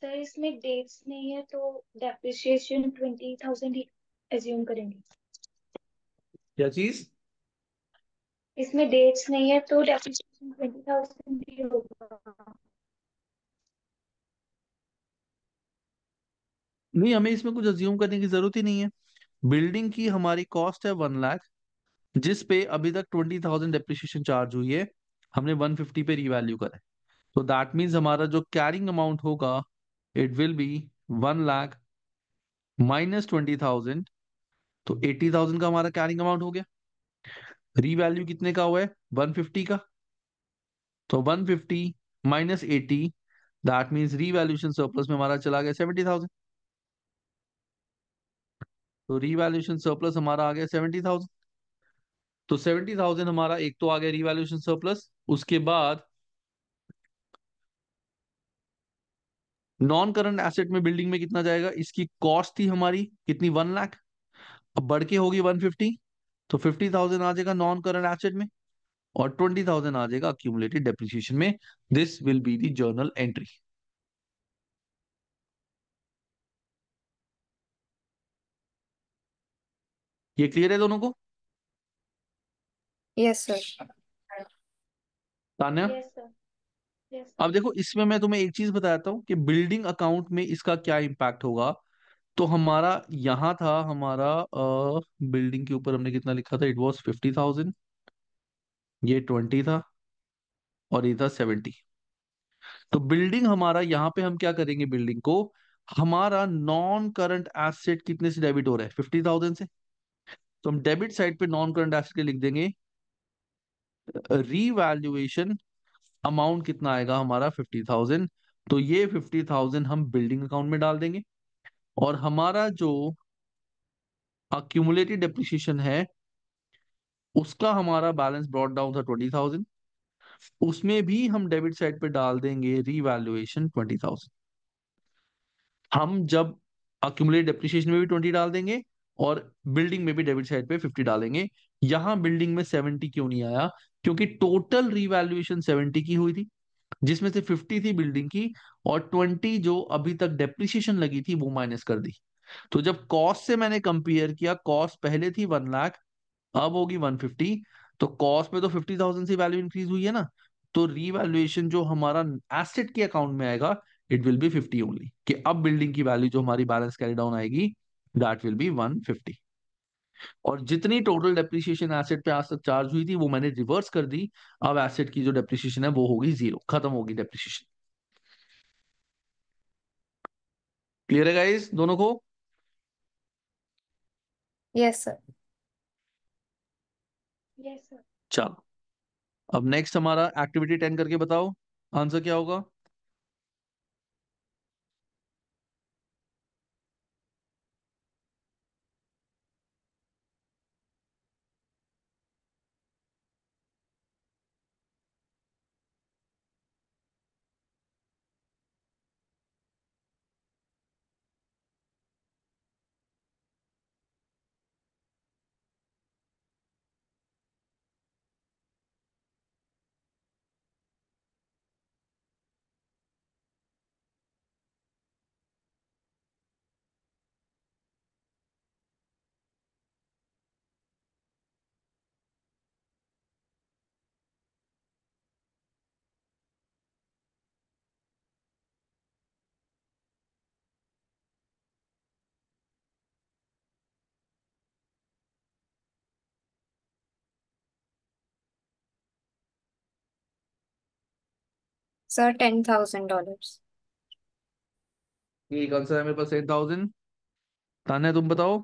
सर इसमें डेट्स नहीं है तो डेप्रिसिएशन ट्वेंटी थाउजेंड ही एज्यूम करेंगे क्या चीज इसमें डेट्स नहीं है तो डेप्रिसिएशन ट्वेंटी थाउजेंड ही होगा नहीं हमें इसमें कुछ अज्यूम करने की जरूरत ही नहीं है बिल्डिंग की हमारी कॉस्ट है वन लाख जिस पे अभी तक ट्वेंटी थाउजेंड डेप्रिसिएशन चार्ज हुई है हमने वन फिफ्टी पे रिवैल्यू करा है तो दैट मीन्स हमारा जो कैरिंग अमाउंट होगा it will be one lakh minus twenty thousand तो एट्टी थाउजेंड का हमारा कैरिंग अमाउंट हो गया रीवैल्यू कितने का हुआ है वन फिफ्टी का तो one fifty minus eighty that means revaluation surplus में हमारा चला गया सेवेंटी थाउजेंड तो रीवैल्यूशन सरप्लस हमारा आ गया सेवेंटी थाउजेंड तो सेवेंटी थाउजेंड हमारा एक तो आ गया रीवैल्यूशन सरप्लस उसके बाद नॉन करंट एसेट में बिल्डिंग में कितना जाएगा इसकी कॉस्ट थी हमारी कितनी वन लाख अब बढ़ के होगी वन फिफ्टी तो फिफ्टी थाउजेंड आ जाएगा नॉन करंट एसेट में और ट्वेंटी थाउजेंड आ जाएगा अक्यूमुलेटेड डेप्रिसिएशन में this will be the journal entry ये क्लियर है दोनों को yes sir Tanya yes sir अब देखो इसमें मैं तुम्हें एक चीज बताता हूँ कि बिल्डिंग अकाउंट में इसका क्या इम्पैक्ट होगा तो हमारा यहाँ था हमारा बिल्डिंग के ऊपर हमने कितना लिखा था इट वॉज फिफ्टी थाउजेंड ये ट्वेंटी था और ये था सेवेंटी तो बिल्डिंग हमारा यहाँ पे हम क्या करेंगे बिल्डिंग को हमारा नॉन करंट एसेट कितने से डेबिट हो रहा है फिफ्टी थाउजेंड से तो हम डेबिट साइड पे नॉन करंट एसेट के लिख देंगे रीवैल्यूएशन अमाउंट कितना आएगा हमारा फिफ्टी थाउजेंड तो ये फिफ्टी थाउजेंड हम बिल्डिंग अकाउंट में डाल देंगे और हमारा जो अक्यूमुलेटेड डेप्रिसिएशन है उसका हमारा बैलेंस ब्रॉड डाउन था ट्वेंटी थाउजेंड उसमें भी हम डेबिट साइड पे डाल देंगे रीवैल्यूएशन ट्वेंटी थाउजेंड हम जब अक्यूमुलेट डेप्रिसिएशन में भी ट्वेंटी डाल देंगे और बिल्डिंग में भी डेबिट साइड पे फिफ्टी डालेंगे यहां बिल्डिंग में सेवेंटी क्यों नहीं आया क्योंकि टोटल रिवैल्यूएशन सेवेंटी की हुई थी जिसमें से फिफ्टी थी बिल्डिंग की और ट्वेंटी जो अभी तक डेप्रिसिएशन लगी थी वो माइनस कर दी तो जब कॉस्ट से मैंने कंपेयर किया कॉस्ट पहले थी वन लाख अब होगी वन फिफ्टी तो कॉस्ट में तो फिफ्टी थाउजेंड से वैल्यू इंक्रीज हुई है ना तो रीवैल्युएशन जो हमारा एसेट के अकाउंट में आएगा it will be fifty only कि अब बिल्डिंग की वैल्यू जो हमारी बैलेंस कैरी डाउन आएगी that will be one fifty और जितनी टोटल डेप्रिसिएशन एसेट पे आज तक चार्ज हुई थी वो मैंने रिवर्स कर दी अब एसेट की जो डेप्रिसिएशन है वो होगी जीरो खत्म होगी डेप्रिसिएशन क्लियर है गाइस दोनों को यस सर यस सर चलो अब नेक्स्ट हमारा एक्टिविटी टेन करके बताओ आंसर क्या होगा सर टेन थाउजेंड डॉलर्स ठीक आंसर है मेरे पास एट थाउजेंड तान्या तुम बताओ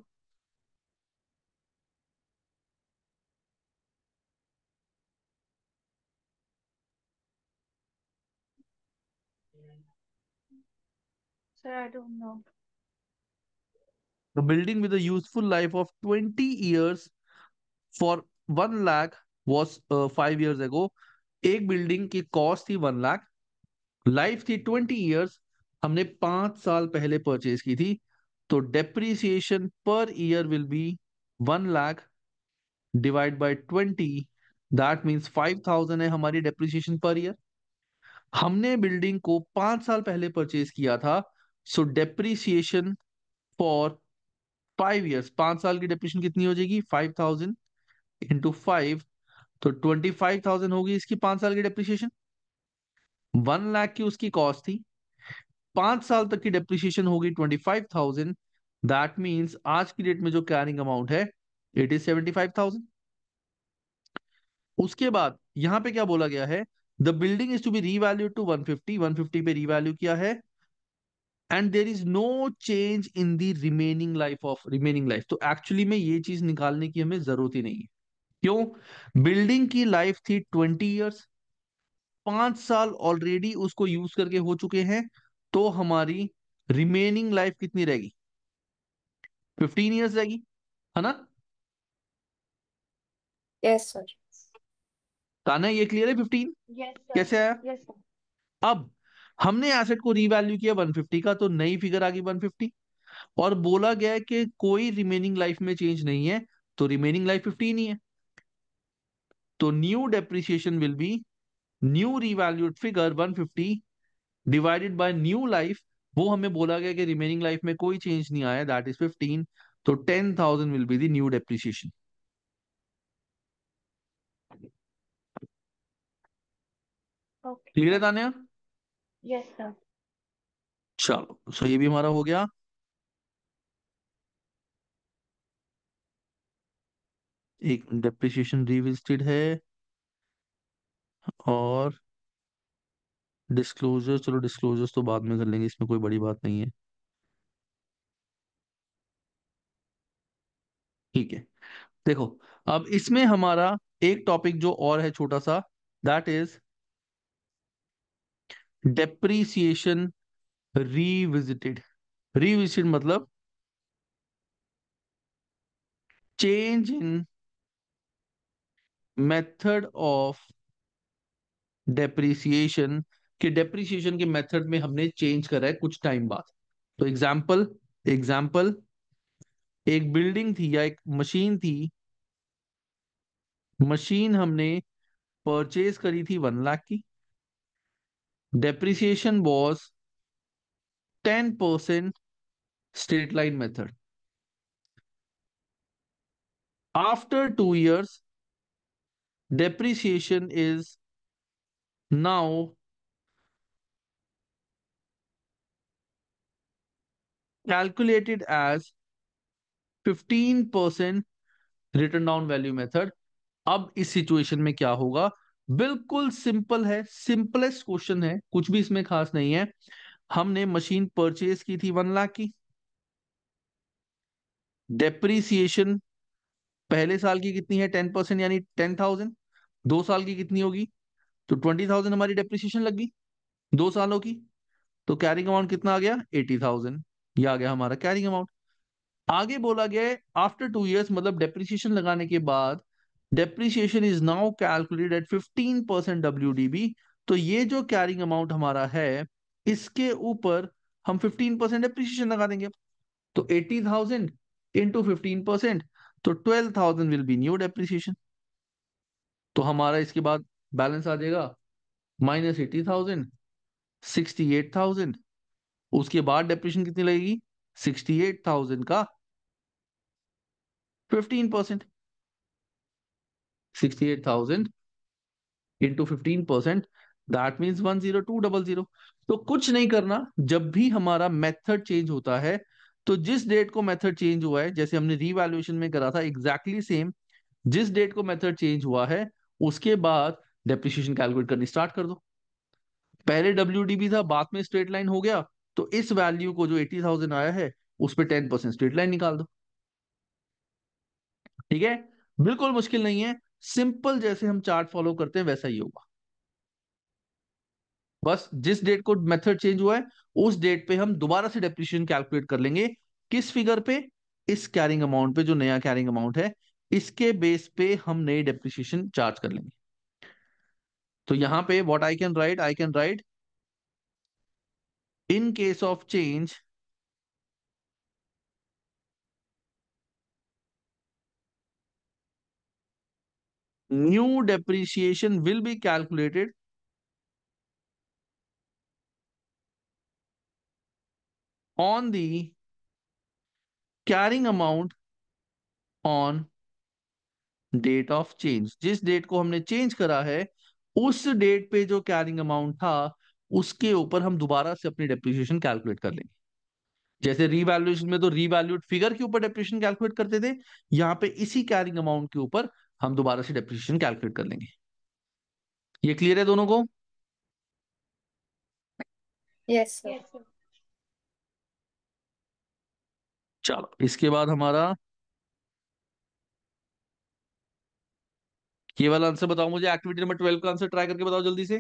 The building with a useful life of 20 years for 1 lakh was uh, 5 years ago. एक बिल्डिंग की कॉस्ट थी 1 लाख लाइफ थी ट्वेंटी ईयर्स हमने पांच साल पहले परचेज की थी तो depreciation per year will be one lakh divide by twenty that means five thousand है हमारी डेप्रीसिएशन पर ईयर हमने बिल्डिंग को पांच साल पहले परचेज किया था so depreciation for five years पांच साल की डेप्रीशन कितनी हो जाएगी फाइव थाउजेंड इंटू फाइव तो ट्वेंटी फाइव थाउजेंड होगी इसकी पांच साल की डेप्रीसिएशन वन लाख की उसकी कॉस्ट थी पांच साल तक की डेप्रिसिएशन होगी twenty five thousand that means आज की डेट में जो कैरिंग अमाउंट है it is seventy five thousand उसके बाद यहां पे क्या बोला गया है the building is to be revalue to one fifty one fifty पे रीवैल्यू किया है and there is no change in the remaining life of remaining life तो एक्चुअली में ये चीज निकालने की हमें जरूरत ही नहीं है क्यों बिल्डिंग की लाइफ थी ट्वेंटी ईयर्स पांच साल ऑलरेडी उसको यूज करके हो चुके हैं तो हमारी रिमेनिंग लाइफ कितनी रहेगी फिफ्टीन ईयर्स रहेगी है ना यस सर ताना ये क्लियर है फिफ्टीन yes, कैसे आया yes, sir. अब हमने एसेट को रीवैल्यू किया 150 का तो नई फिगर आ गई 150 और बोला गया है कि कोई रिमेनिंग लाइफ में चेंज नहीं है तो रिमेनिंग लाइफ 15 ही है तो new depreciation will be new revalued figure 150 divided by new life वो हमें बोला गया कि रिमेनिंग लाइफ में कोई चेंज नहीं आया दैट इज 15 तो 10000 will be the new depreciation clear है तान्या यस सर चलो सो ये भी हमारा हो गया एक डेप्रिसिएशन रिविजिटेड है और डिस्क्लोजर चलो डिस्कलोजर तो बाद में कर लेंगे इसमें कोई बड़ी बात नहीं है ठीक है देखो अब इसमें हमारा एक टॉपिक जो और है छोटा सा that is depreciation revisited revisited मतलब change in method of depreciation के डेप्रिसिएशन के मेथड में हमने चेंज करा है कुछ टाइम बाद तो एग्जाम्पल एग्जाम्पल एक बिल्डिंग थी या एक मशीन थी मशीन हमने परचेज करी थी वन लाख की depreciation was ten percent straight line method after two years depreciation इज Now, calculated as 15% written down value method अब इस सिचुएशन में क्या होगा बिल्कुल सिंपल है सिंपलेस्ट क्वेश्चन है कुछ भी इसमें खास नहीं है हमने मशीन परचेज की थी वन लाख की डेप्रीसिएशन पहले साल की कितनी है टेन परसेंट यानी टेन थाउजेंड दो साल की कितनी होगी तो ट्वेंटी थाउजेंड हमारी डेप्रिसिएशन लग गई दो सालों की तो कैरिंग अमाउंट कितना आ गया एटी थाउजेंड ये आ गया हमारा कैरिंग अमाउंट आगे बोला गया आफ्टर टू ईयर्स मतलब डेप्रिसिएशन लगाने के बाद depreciation is now calculated at fifteen percent W तो ये जो कैरिंग अमाउंट हमारा है इसके ऊपर हम फिफ्टीन परसेंट डेप्रिसिएशन लगा देंगे तो eighty thousand into fifteen percent तो twelve thousand will be new depreciation तो हमारा इसके बाद बैलेंस आ जाएगा minus eighty thousand sixty eight thousand उसके बाद डेप्रेशन कितनी लगेगी सिक्सटी एट थाउजेंड का fifteen percent sixty eight thousand into fifteen percent that means one zero two double zero तो कुछ नहीं करना जब भी हमारा मेथड चेंज होता है तो जिस डेट को मेथड चेंज हुआ है जैसे हमने रीवैल्यूएशन में करा था एग्जैक्टली exactly सेम जिस डेट को मेथड चेंज हुआ है उसके बाद डेप्रिशिएशन कैलकुलेट करनी स्टार्ट कर दो पहले डब्ल्यू भी था बाद में स्ट्रेट लाइन हो गया तो इस वैल्यू को जो एटी थाउजेंड आया है उस पर टेन परसेंट स्ट्रेट लाइन निकाल दो ठीक है बिल्कुल मुश्किल नहीं है सिंपल जैसे हम चार्ट फॉलो करते हैं वैसा ही होगा बस जिस डेट को मेथड चेंज हुआ है उस डेट पे हम दोबारा से डेप्रिशिएशन कैलकुलेट कर लेंगे किस फिगर पे इस कैरिंग अमाउंट पे जो नया कैरिंग अमाउंट है इसके बेस पे हम नए डेप्रिशिएशन चार्ज कर लेंगे तो यहां पे what I can write I can write in case of change new depreciation will be calculated on the carrying amount on date of change जिस डेट को हमने चेंज करा है उस डेट पे जो कैरिंग अमाउंट था उसके ऊपर हम दोबारा से अपनी डेप्रिसिएशन कैलकुलेट कर लेंगे जैसे रीवैल्यूएशन में तो रीवैल्यूड फिगर के ऊपर डेप्रिसिएशन कैलकुलेट करते थे यहाँ पे इसी कैरिंग अमाउंट के ऊपर हम दोबारा से डेप्रिसिएशन कैलकुलेट कर लेंगे ये क्लियर है दोनों को यस yes, चलो इसके बाद हमारा ये वाला आंसर बताओ मुझे एक्टिविटी नंबर ट्वेल्व का आंसर ट्राई करके बताओ जल्दी से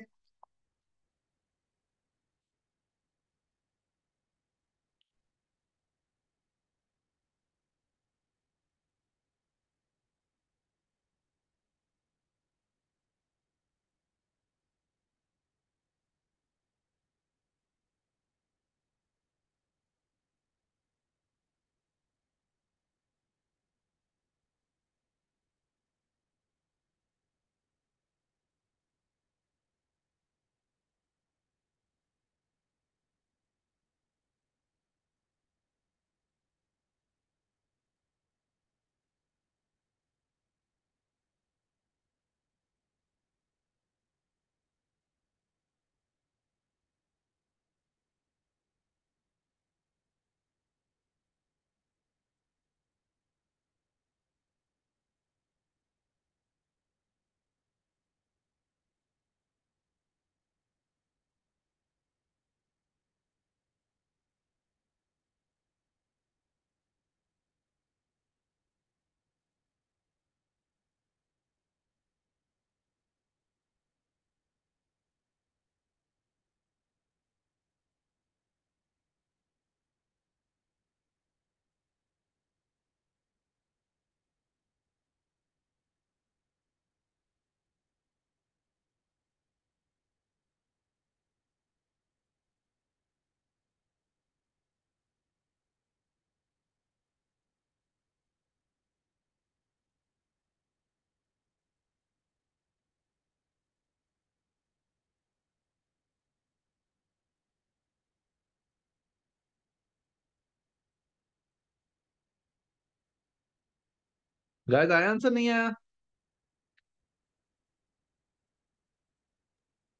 गाइस आया आंसर नहीं आया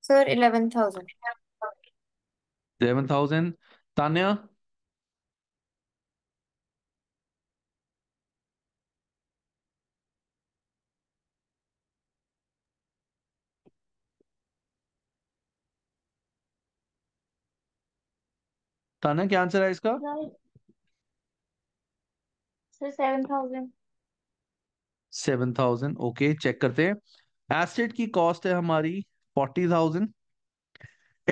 sir eleven thousand eleven thousand Tanya Tanya क्या आंसर है इसका sir seven thousand seven thousand okay check करते हैं एसेट की कॉस्ट है हमारी forty thousand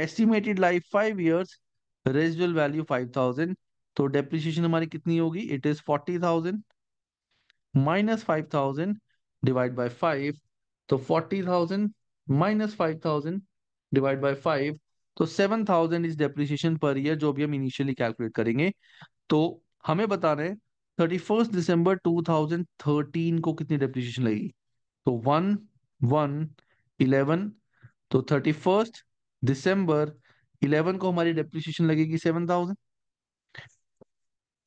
estimated life five years residual value five thousand तो डेप्रिसिएशन हमारी कितनी होगी it is forty thousand minus five thousand divide by five तो forty thousand minus five thousand divide by five तो seven thousand is depreciation per year जो भी हम initially calculate करेंगे तो हमें बता रहे हैं thirty first December two thousand thirteen को कितनी डेप्रिसिएशन लगी तो वन वन इलेवन तो थर्टी फर्स्ट दिसंबर इलेवन को हमारी डेप्रिसिएशन लगेगी seven thousand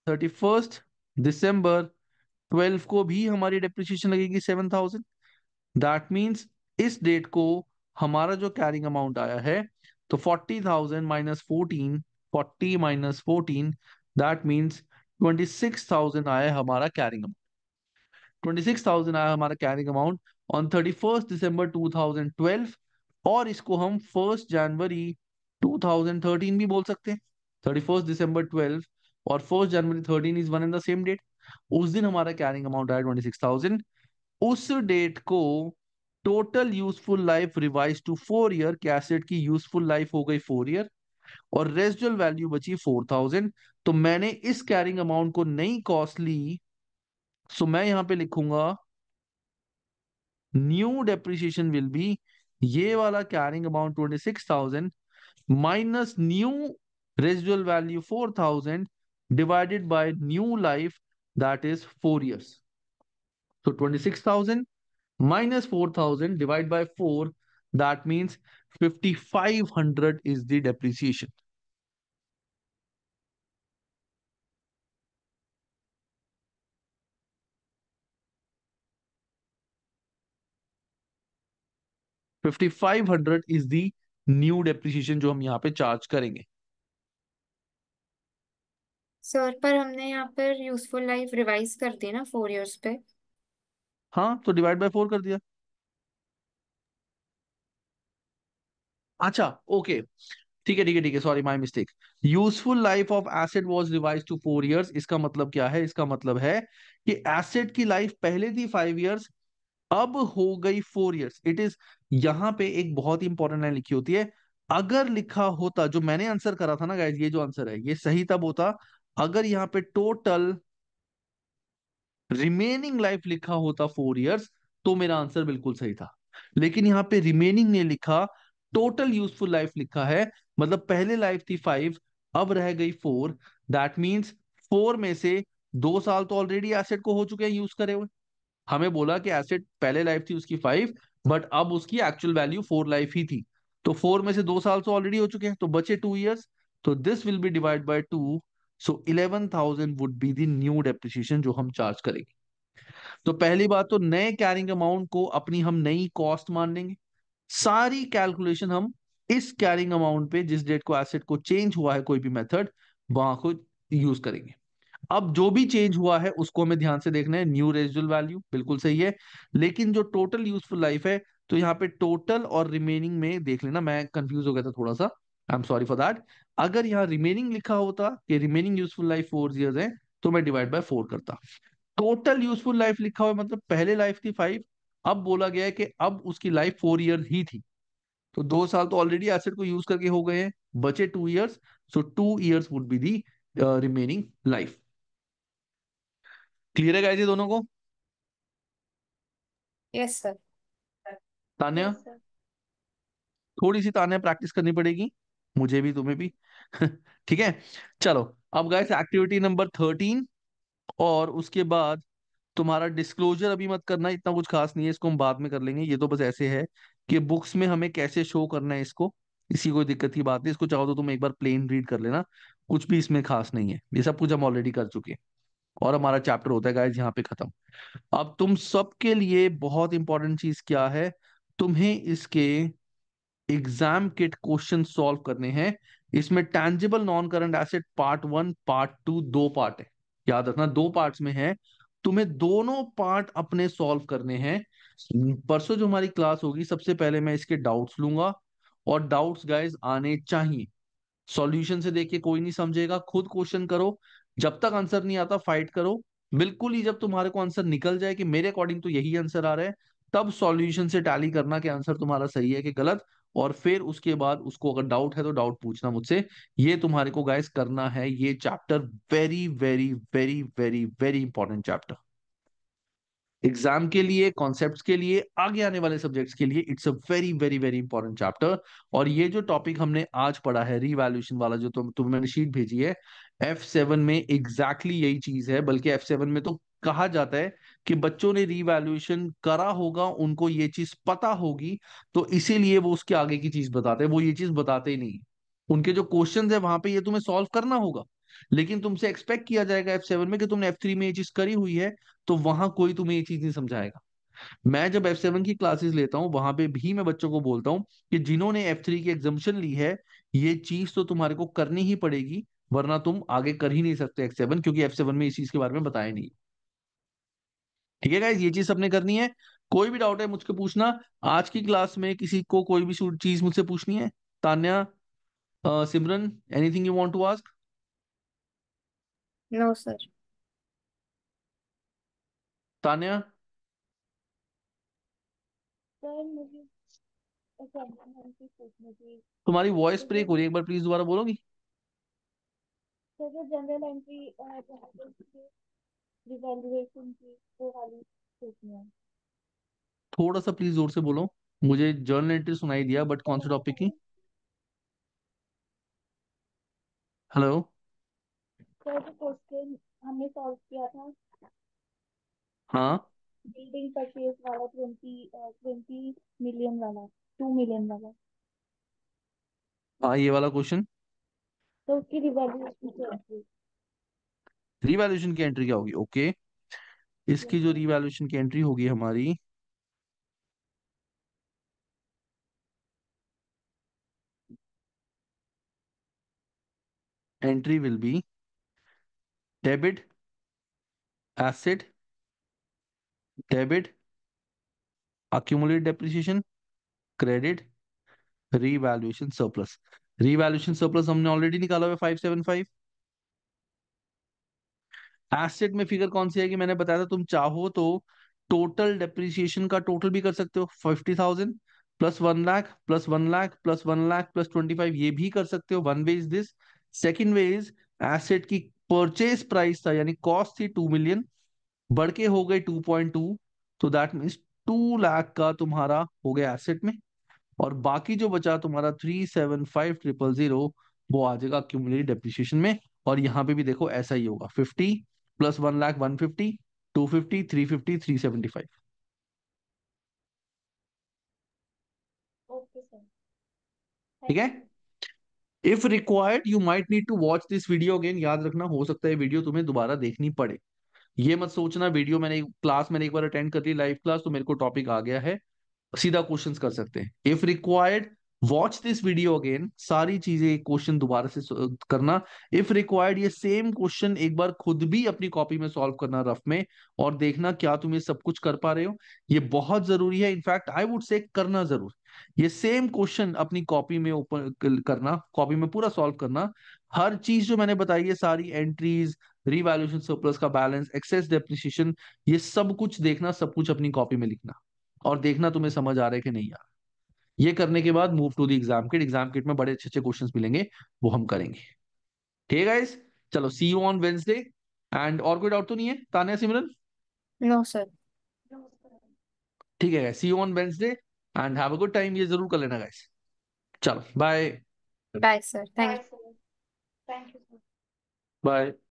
thirty first December twelve को भी हमारी डेप्रिसिएशन लगेगी सेवन थाउजेंड दैट मीन्स इस डेट को हमारा जो कैरिंग अमाउंट आया है तो forty thousand minus fourteen forty minus fourteen that means twenty six thousand आया हमारा carrying amount twenty six thousand आया हमारा carrying amount on thirty first December two thousand twelve और इसको हम first January two thousand thirteen भी बोल सकते हैं थर्टी फर्स्ट दिसंबर ट्वेल्व और first January thirteen is one in the same date उस दिन हमारा कैरिंग अमाउंट आया ट्वेंटी सिक्स थाउजेंड उस डेट को total useful life revise to four year कैसेट की यूजफुल लाइफ हो गई फोर ईयर और रेजिडुअल वैल्यू बची फोर थाउजेंड तो मैंने इस कैरिंग अमाउंट को नई कॉस्ट ली सो मैं यहां पे लिखूंगा न्यू डेप्रिसिएशन विल बी ये वाला carrying amount twenty six thousand minus new residual value four thousand divided by new life that is four years तो twenty six thousand minus four thousand divide by four that means fifty five hundred is the depreciation fifty five hundred is the new depreciation जो हम यहाँ पे charge करेंगे sir पर हमने यहाँ पर यूजफुल लाइफ रिवाइज कर दी ना फोर इयर्स पे हाँ तो डिवाइड बाय फोर कर दिया अच्छा ओके ठीक है ठीक है ठीक है sorry my mistake useful life of asset was revise to four years इसका मतलब क्या है इसका मतलब है कि एसेट की लाइफ पहले थी फाइव इयर्स अब हो गई फोर इयर्स इट इज यहां पे एक बहुत ही इंपॉर्टेंट लाइन लिखी होती है अगर लिखा होता जो मैंने आंसर करा था ना गाइज ये जो आंसर है ये सही तब होता अगर यहाँ पे टोटल रिमेनिंग लाइफ लिखा होता फोर इयर्स तो मेरा आंसर बिल्कुल सही था लेकिन यहाँ पे रिमेनिंग ने लिखा टोटल यूजफुल लाइफ लिखा है मतलब पहले लाइफ थी फाइव अब रह गई फोर दैट मीन्स फोर में से दो साल तो ऑलरेडी एसेट को हो चुके हैं यूज करे हुए हमें बोला कि एसेट पहले लाइफ थी उसकी फाइव बट अब उसकी एक्चुअल वैल्यू फोर लाइफ ही थी तो फोर में से दो साल से तो ऑलरेडी हो चुके हैं तो बचे टू ईयर्स तो this will be divide by two so eleven thousand would be the new depreciation जो हम चार्ज करेंगे तो पहली बात तो नए कैरिंग अमाउंट को अपनी हम नई कॉस्ट मान लेंगे सारी कैलकुलेशन हम इस कैरिंग अमाउंट पे जिस डेट को एसेट को चेंज हुआ है कोई भी मेथड वहां को यूज करेंगे अब जो भी चेंज हुआ है उसको हमें ध्यान से देखना है न्यू रेजिडुअल वैल्यू बिल्कुल सही है लेकिन जो टोटल यूजफुल लाइफ है तो यहाँ पे टोटल और रिमेनिंग में देख लेना मैं कंफ्यूज हो गया था थोड़ा सा I am sorry for that अगर यहाँ रिमेनिंग लिखा होता कि remaining useful life four year है तो मैं डिवाइड बाय फोर करता टोटल यूजफुल लाइफ लिखा हुआ मतलब पहले लाइफ थी फाइव अब बोला गया है कि अब उसकी लाइफ फोर ईयर ही थी तो दो साल तो ऑलरेडी एसेट को यूज करके हो गए हैं बचे two years so two years would be the remaining life clear है गाइस ये दोनों को यस सर तान्या yes, थोड़ी सी तान्या प्रैक्टिस करनी पड़ेगी मुझे भी तुम्हें भी ठीक है चलो अब गाइस एक्टिविटी नंबर थर्टीन और उसके बाद तुम्हारा डिस्क्लोजर अभी मत करना इतना कुछ खास नहीं है इसको हम बाद में कर लेंगे ये तो बस ऐसे है कि बुक्स में हमें कैसे शो करना है इसको इसी कोई दिक्कत की बात नहीं इसको चाहो तो तुम एक बार प्लेन रीड कर लेना कुछ भी इसमें खास नहीं है ये सब कुछ हम ऑलरेडी कर चुके हैं और हमारा चैप्टर होता है गाइज यहाँ पे खत्म अब तुम सबके लिए बहुत इंपॉर्टेंट चीज क्या है तुम्हें इसके एग्जाम किट क्वेश्चन सॉल्व करने हैं इसमें tangible non current asset part one part two दो पार्ट है याद रखना दो पार्ट में है तुम्हें दोनों पार्ट अपने सॉल्व करने हैं परसों जो हमारी क्लास होगी सबसे पहले मैं इसके डाउट्स लूंगा और डाउट्स गाइज आने चाहिए सॉल्यूशन से देख के कोई नहीं समझेगा खुद क्वेश्चन करो जब तक आंसर नहीं आता फाइट करो बिल्कुल ही जब तुम्हारे को आंसर निकल जाए कि मेरे अकॉर्डिंग तो यही आंसर आ रहा है तब सॉल्यूशन से टैली करना कि आंसर तुम्हारा सही है कि गलत और फिर उसके बाद उसको अगर डाउट है तो डाउट पूछना मुझसे ये तुम्हारे को गाइस करना है ये chapter very very very very very important chapter exam के लिए कॉन्सेप्ट्स के लिए आगे आने वाले सब्जेक्ट्स के लिए it's a very very very important chapter और ये जो टॉपिक हमने आज पढ़ा है रिवैल्यूशन वाला जो तुम तुम्हें मैंने शीट भेजी है एफ सेवन में एग्जैक्टली exactly यही चीज है बल्कि एफ सेवन में तो कहा जाता है कि बच्चों ने रिवैल्यूएशन करा होगा उनको ये चीज पता होगी तो इसीलिए वो उसके आगे की चीज बताते हैं वो ये चीज बताते ही नहीं उनके जो क्वेश्चन है वहां पे ये तुम्हें सॉल्व करना होगा लेकिन तुमसे एक्सपेक्ट किया जाएगा एफ सेवन में कि तुमने एफ थ्री में ये चीज करी हुई है तो वहां कोई तुम्हें ये चीज नहीं समझाएगा मैं जब एफ सेवन की क्लासेस लेता हूँ वहां पे भी मैं बच्चों को बोलता हूँ कि जिन्होंने एफ थ्री की एग्जामेशन ली है ये चीज तो तुम्हारे को करनी ही पड़ेगी वरना तुम आगे कर ही नहीं सकते एफ सेवन क्योंकि एफ सेवन में इस चीज के बारे में बताया नहीं ठीक है गाइज ये चीज सबने करनी है कोई भी डाउट है मुझको पूछना आज की क्लास में किसी को कोई भी चीज मुझसे पूछनी है Tanya Simran anything you want to ask no sir Tanya तुम्हारी वॉइस ब्रेक हो रही है एक बार प्लीज दोबारा बोलोगी सर तो जो जनरल एंट्री रिवैल्यूएशन की वो वाली पूछनी है थोड़ा सा प्लीज जोर से बोलो मुझे जर्नल एंट्री सुनाई दिया बट कौन से टॉपिक की हेलो क्वेश्चन हमने सॉल्व किया था हाँ बिल्डिंग परचेज वाला ट्वेंटी ट्वेंटी मिलियन वाला टू मिलियन वाला हाँ ये वाला क्वेश्चन तो उसकी की एंट्री क्या होगी ओके इसकी जो रिवॉल्यूशन की एंट्री होगी हमारी entry will be debit asset debit accumulate depreciation credit revaluation surplus revaluation surplus हमने ऑलरेडी निकाला हुआ फाइव सेवन फाइव एसेट में फिगर कौन सी है कि मैंने बताया था तुम चाहो तो टोटल डेप्रिसिएशन का टोटल भी कर सकते हो fifty thousand plus one lakh plus one lakh plus one lakh plus twenty five ये भी कर सकते हो one way is this second way is asset की परचेज प्राइस था यानी कॉस्ट थी टू मिलियन बढ़ के हो गए टू पॉइंट टू तो दैट मीन्स टू लाख का तुम्हारा हो गया एसेट में और बाकी जो बचा तुम्हारा three seven five triple zero वो आ जाएगा क्यूमुलेटिव डेप्रिशिएशन में और यहाँ पे भी देखो ऐसा ही होगा fifty plus one lakh one fifty two fifty three fifty three seventy five ठीक है if required you might need to watch this video again याद रखना हो सकता है वीडियो तुम्हें दोबारा देखनी पड़े ये मत सोचना वीडियो मैंने क्लास मैंने एक बार अटेंड कर ली लाइव क्लास तो मेरे को टॉपिक आ गया है सीधा क्वेश्चन कर सकते हैं if required watch this video again सारी चीजें क्वेश्चन दोबारा से करना इफ रिक्वायर्ड ये सेम क्वेश्चन एक बार खुद भी अपनी कॉपी में सॉल्व करना रफ में और देखना क्या तुम ये सब कुछ कर पा रहे हो ये बहुत जरूरी है इनफैक्ट आई वुड से करना जरूर ये सेम क्वेश्चन अपनी कॉपी में ओपन करना कॉपी में पूरा सॉल्व करना हर चीज जो मैंने बताई है सारी एंट्रीज रिवैल्यूशन सरप्लस का बैलेंस एक्सेस डेप्रिसिएशन ये सब कुछ देखना सब कुछ अपनी कॉपी में लिखना और देखना तुम्हें समझ आ रहा है कि नहीं आ ये करने के बाद move to the exam kit exam kit में बड़े अच्छे अच्छे क्वेश्चन मिलेंगे वो हम करेंगे ठीक है चलो see you on Wednesday and और कोई डाउट तो नहीं है तान्या सिमरन नो सर ठीक है see you on Wednesday and have a good time ये जरूर कर लेना गाइस चलो bye bye sir thank you thank you bye